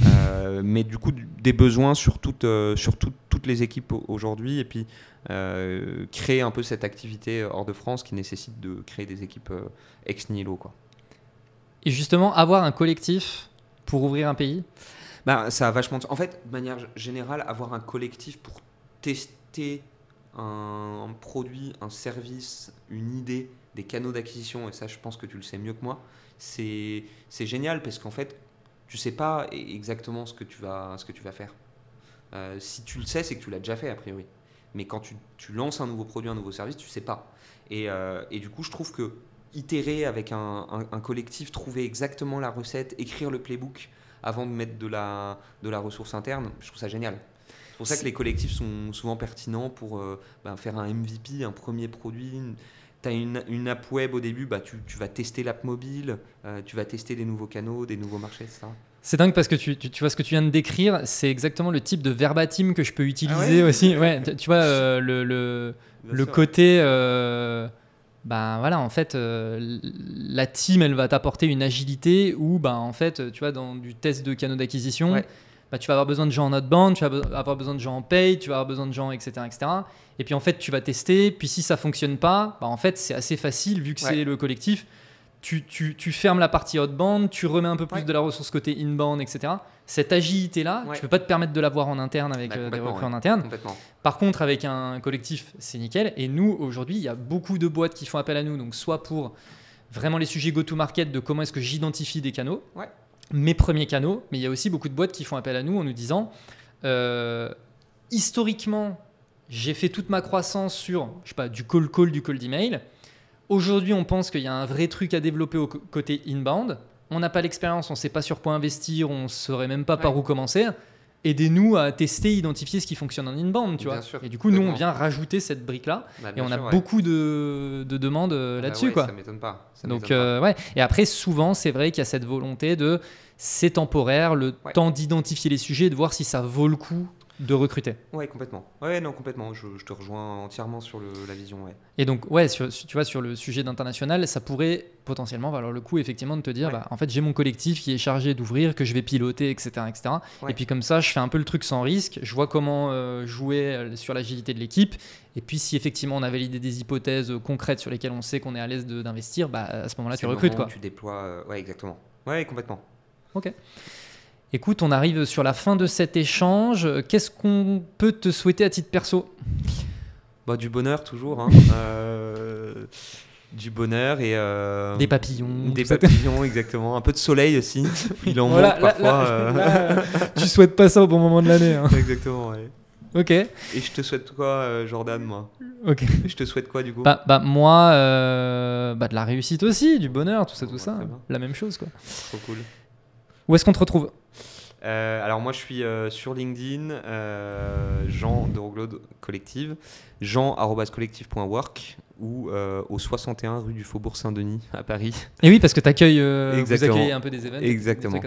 mais du coup, des besoins sur toutes, sur toutes les équipes aujourd'hui, et puis créer un peu cette activité hors de France qui nécessite de créer des équipes ex nihilo, quoi. Et justement, avoir un collectif pour ouvrir un pays bah, ça vachement. En fait, de manière générale, avoir un collectif pour tester un, produit, un service, une idée, des canaux d'acquisition, et ça, je pense que tu le sais mieux que moi, c'est génial parce qu'en fait, tu sais pas exactement ce que tu vas, ce que tu vas faire. Euh, si tu le sais, c'est que tu l'as déjà fait, a priori. Mais quand tu, tu, lances un nouveau produit, un nouveau service, tu sais pas. Et, euh, et du coup, je trouve que itérer avec un, un collectif, trouver exactement la recette, écrire le playbook, avant de mettre de la, de la ressource interne. Je trouve ça génial. C'est pour ça que les collectifs sont souvent pertinents pour euh, ben, faire un MVP, un premier produit. Tu as une, une, app web au début, bah, tu, tu vas tester l'app mobile, euh, tu vas tester des nouveaux canaux, des nouveaux marchés, etc. C'est dingue parce que tu, tu, vois ce que tu viens de décrire, c'est exactement le type de verbatim que je peux ah utiliser aussi. Ouais, tu, vois, euh, le, le, le côté ben voilà, en fait, euh, la team, elle va t'apporter une agilité où, ben en fait, tu vois, dans du test de canaux d'acquisition, ben, tu vas avoir besoin de gens en outbound, tu vas avoir besoin de gens en pay tu vas avoir besoin de gens, etc., etc. Et puis en fait, tu vas tester. Puis si ça fonctionne pas, ben, en fait, c'est assez facile vu que c'est le collectif tu, fermes la partie outbound, tu remets un peu plus de la ressource côté inbound, etc. Cette agilité-là, tu tu peux pas te permettre de l'avoir en interne avec euh, des en interne. Par contre, avec un collectif, c'est nickel. Et nous, aujourd'hui, il y a beaucoup de boîtes qui font appel à nous, donc soit pour vraiment les sujets go-to-market, de comment est-ce que j'identifie des canaux, mes premiers canaux, mais il y a aussi beaucoup de boîtes qui font appel à nous en nous disant, euh, historiquement, j'ai fait toute ma croissance sur, je pas, du du call call du call d'email Aujourd'hui, on pense qu'il y a un vrai truc à développer au côté inbound. On n'a pas l'expérience, on ne sait pas sur quoi investir, on ne saurait même pas par où commencer. Aidez-nous à tester, identifier ce qui fonctionne en inbound, tu vois. et du coup, nous, on vient rajouter cette brique-là. Bah, et on a beaucoup de, demandes euh, ah bah là-dessus, Ça quoi. Ça m'étonne pas. Donc, euh, ouais. Et après, souvent, c'est vrai qu'il y a cette volonté de c'est temporaire, le temps d'identifier les sujets, de voir si ça vaut le coup de recruter. Ouais, complètement. Ouais, non, complètement. Je, te rejoins entièrement sur la vision. Ouais. Et donc, ouais, tu vois, sur le sujet d'international, ça pourrait potentiellement valoir le coup, effectivement, de te dire, bah, en fait, j'ai mon collectif qui est chargé d'ouvrir, que je vais piloter, etc., etc. Et puis comme ça, je fais un peu le truc sans risque. Je vois comment euh, jouer euh, sur l'agilité de l'équipe. Et puis, si effectivement on a validé des hypothèses euh, concrètes sur lesquelles on sait qu'on est à l'aise d'investir, bah, à ce moment-là, tu recrutes, quoi. Tu déploies. ouais, exactement. Ouais, complètement. Ok. Écoute, on arrive sur la fin de cet échange. Qu'est-ce qu'on peut te souhaiter à titre perso bah, Du bonheur toujours. Hein. Euh, du bonheur et... Euh, des papillons. Des papillons, exactement. Un peu de soleil aussi. Il en manque parfois. Euh. tu souhaites pas ça au bon moment de l'année. Hein. Exactement, Ok. Et je te souhaite quoi, Jordan, moi Ok. je te souhaite quoi, du coup bah, bah, moi, bah, de la réussite aussi, du bonheur, tout ça, tout bah, ça. Hein. La même chose, quoi. Trop cool. Où est-ce qu'on te retrouve euh, alors moi je suis euh, sur LinkedIn, euh, Jean de Collective Collective, jean.collective.work ou euh, au 61 rue du Faubourg Saint-Denis à Paris. Et eh oui, parce que tu accueilles, euh, un peu des événements. Exactement.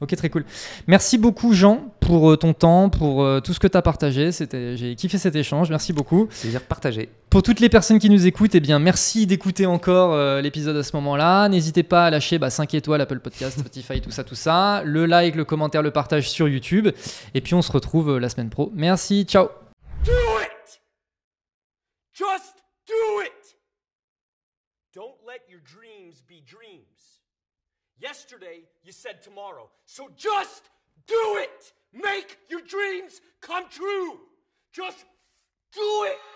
Ok, très cool. Merci beaucoup, Jean, pour euh, ton temps, pour tout ce que tu as partagé. J'ai kiffé cet échange. Merci beaucoup. C'est Plaisir partagé. Pour toutes les personnes qui nous écoutent, eh bien, merci d'écouter encore l'épisode à ce moment-là. N'hésitez pas à lâcher bah, 5 étoiles, Apple Podcast, Spotify, tout ça, tout ça. Le like, le commentaire, le partage sur YouTube. Et puis, on se retrouve la semaine pro. Merci, ciao. do it. Don't let your dreams be dreams. Yesterday, you said tomorrow. So just do it. Make your dreams come true. Just do it.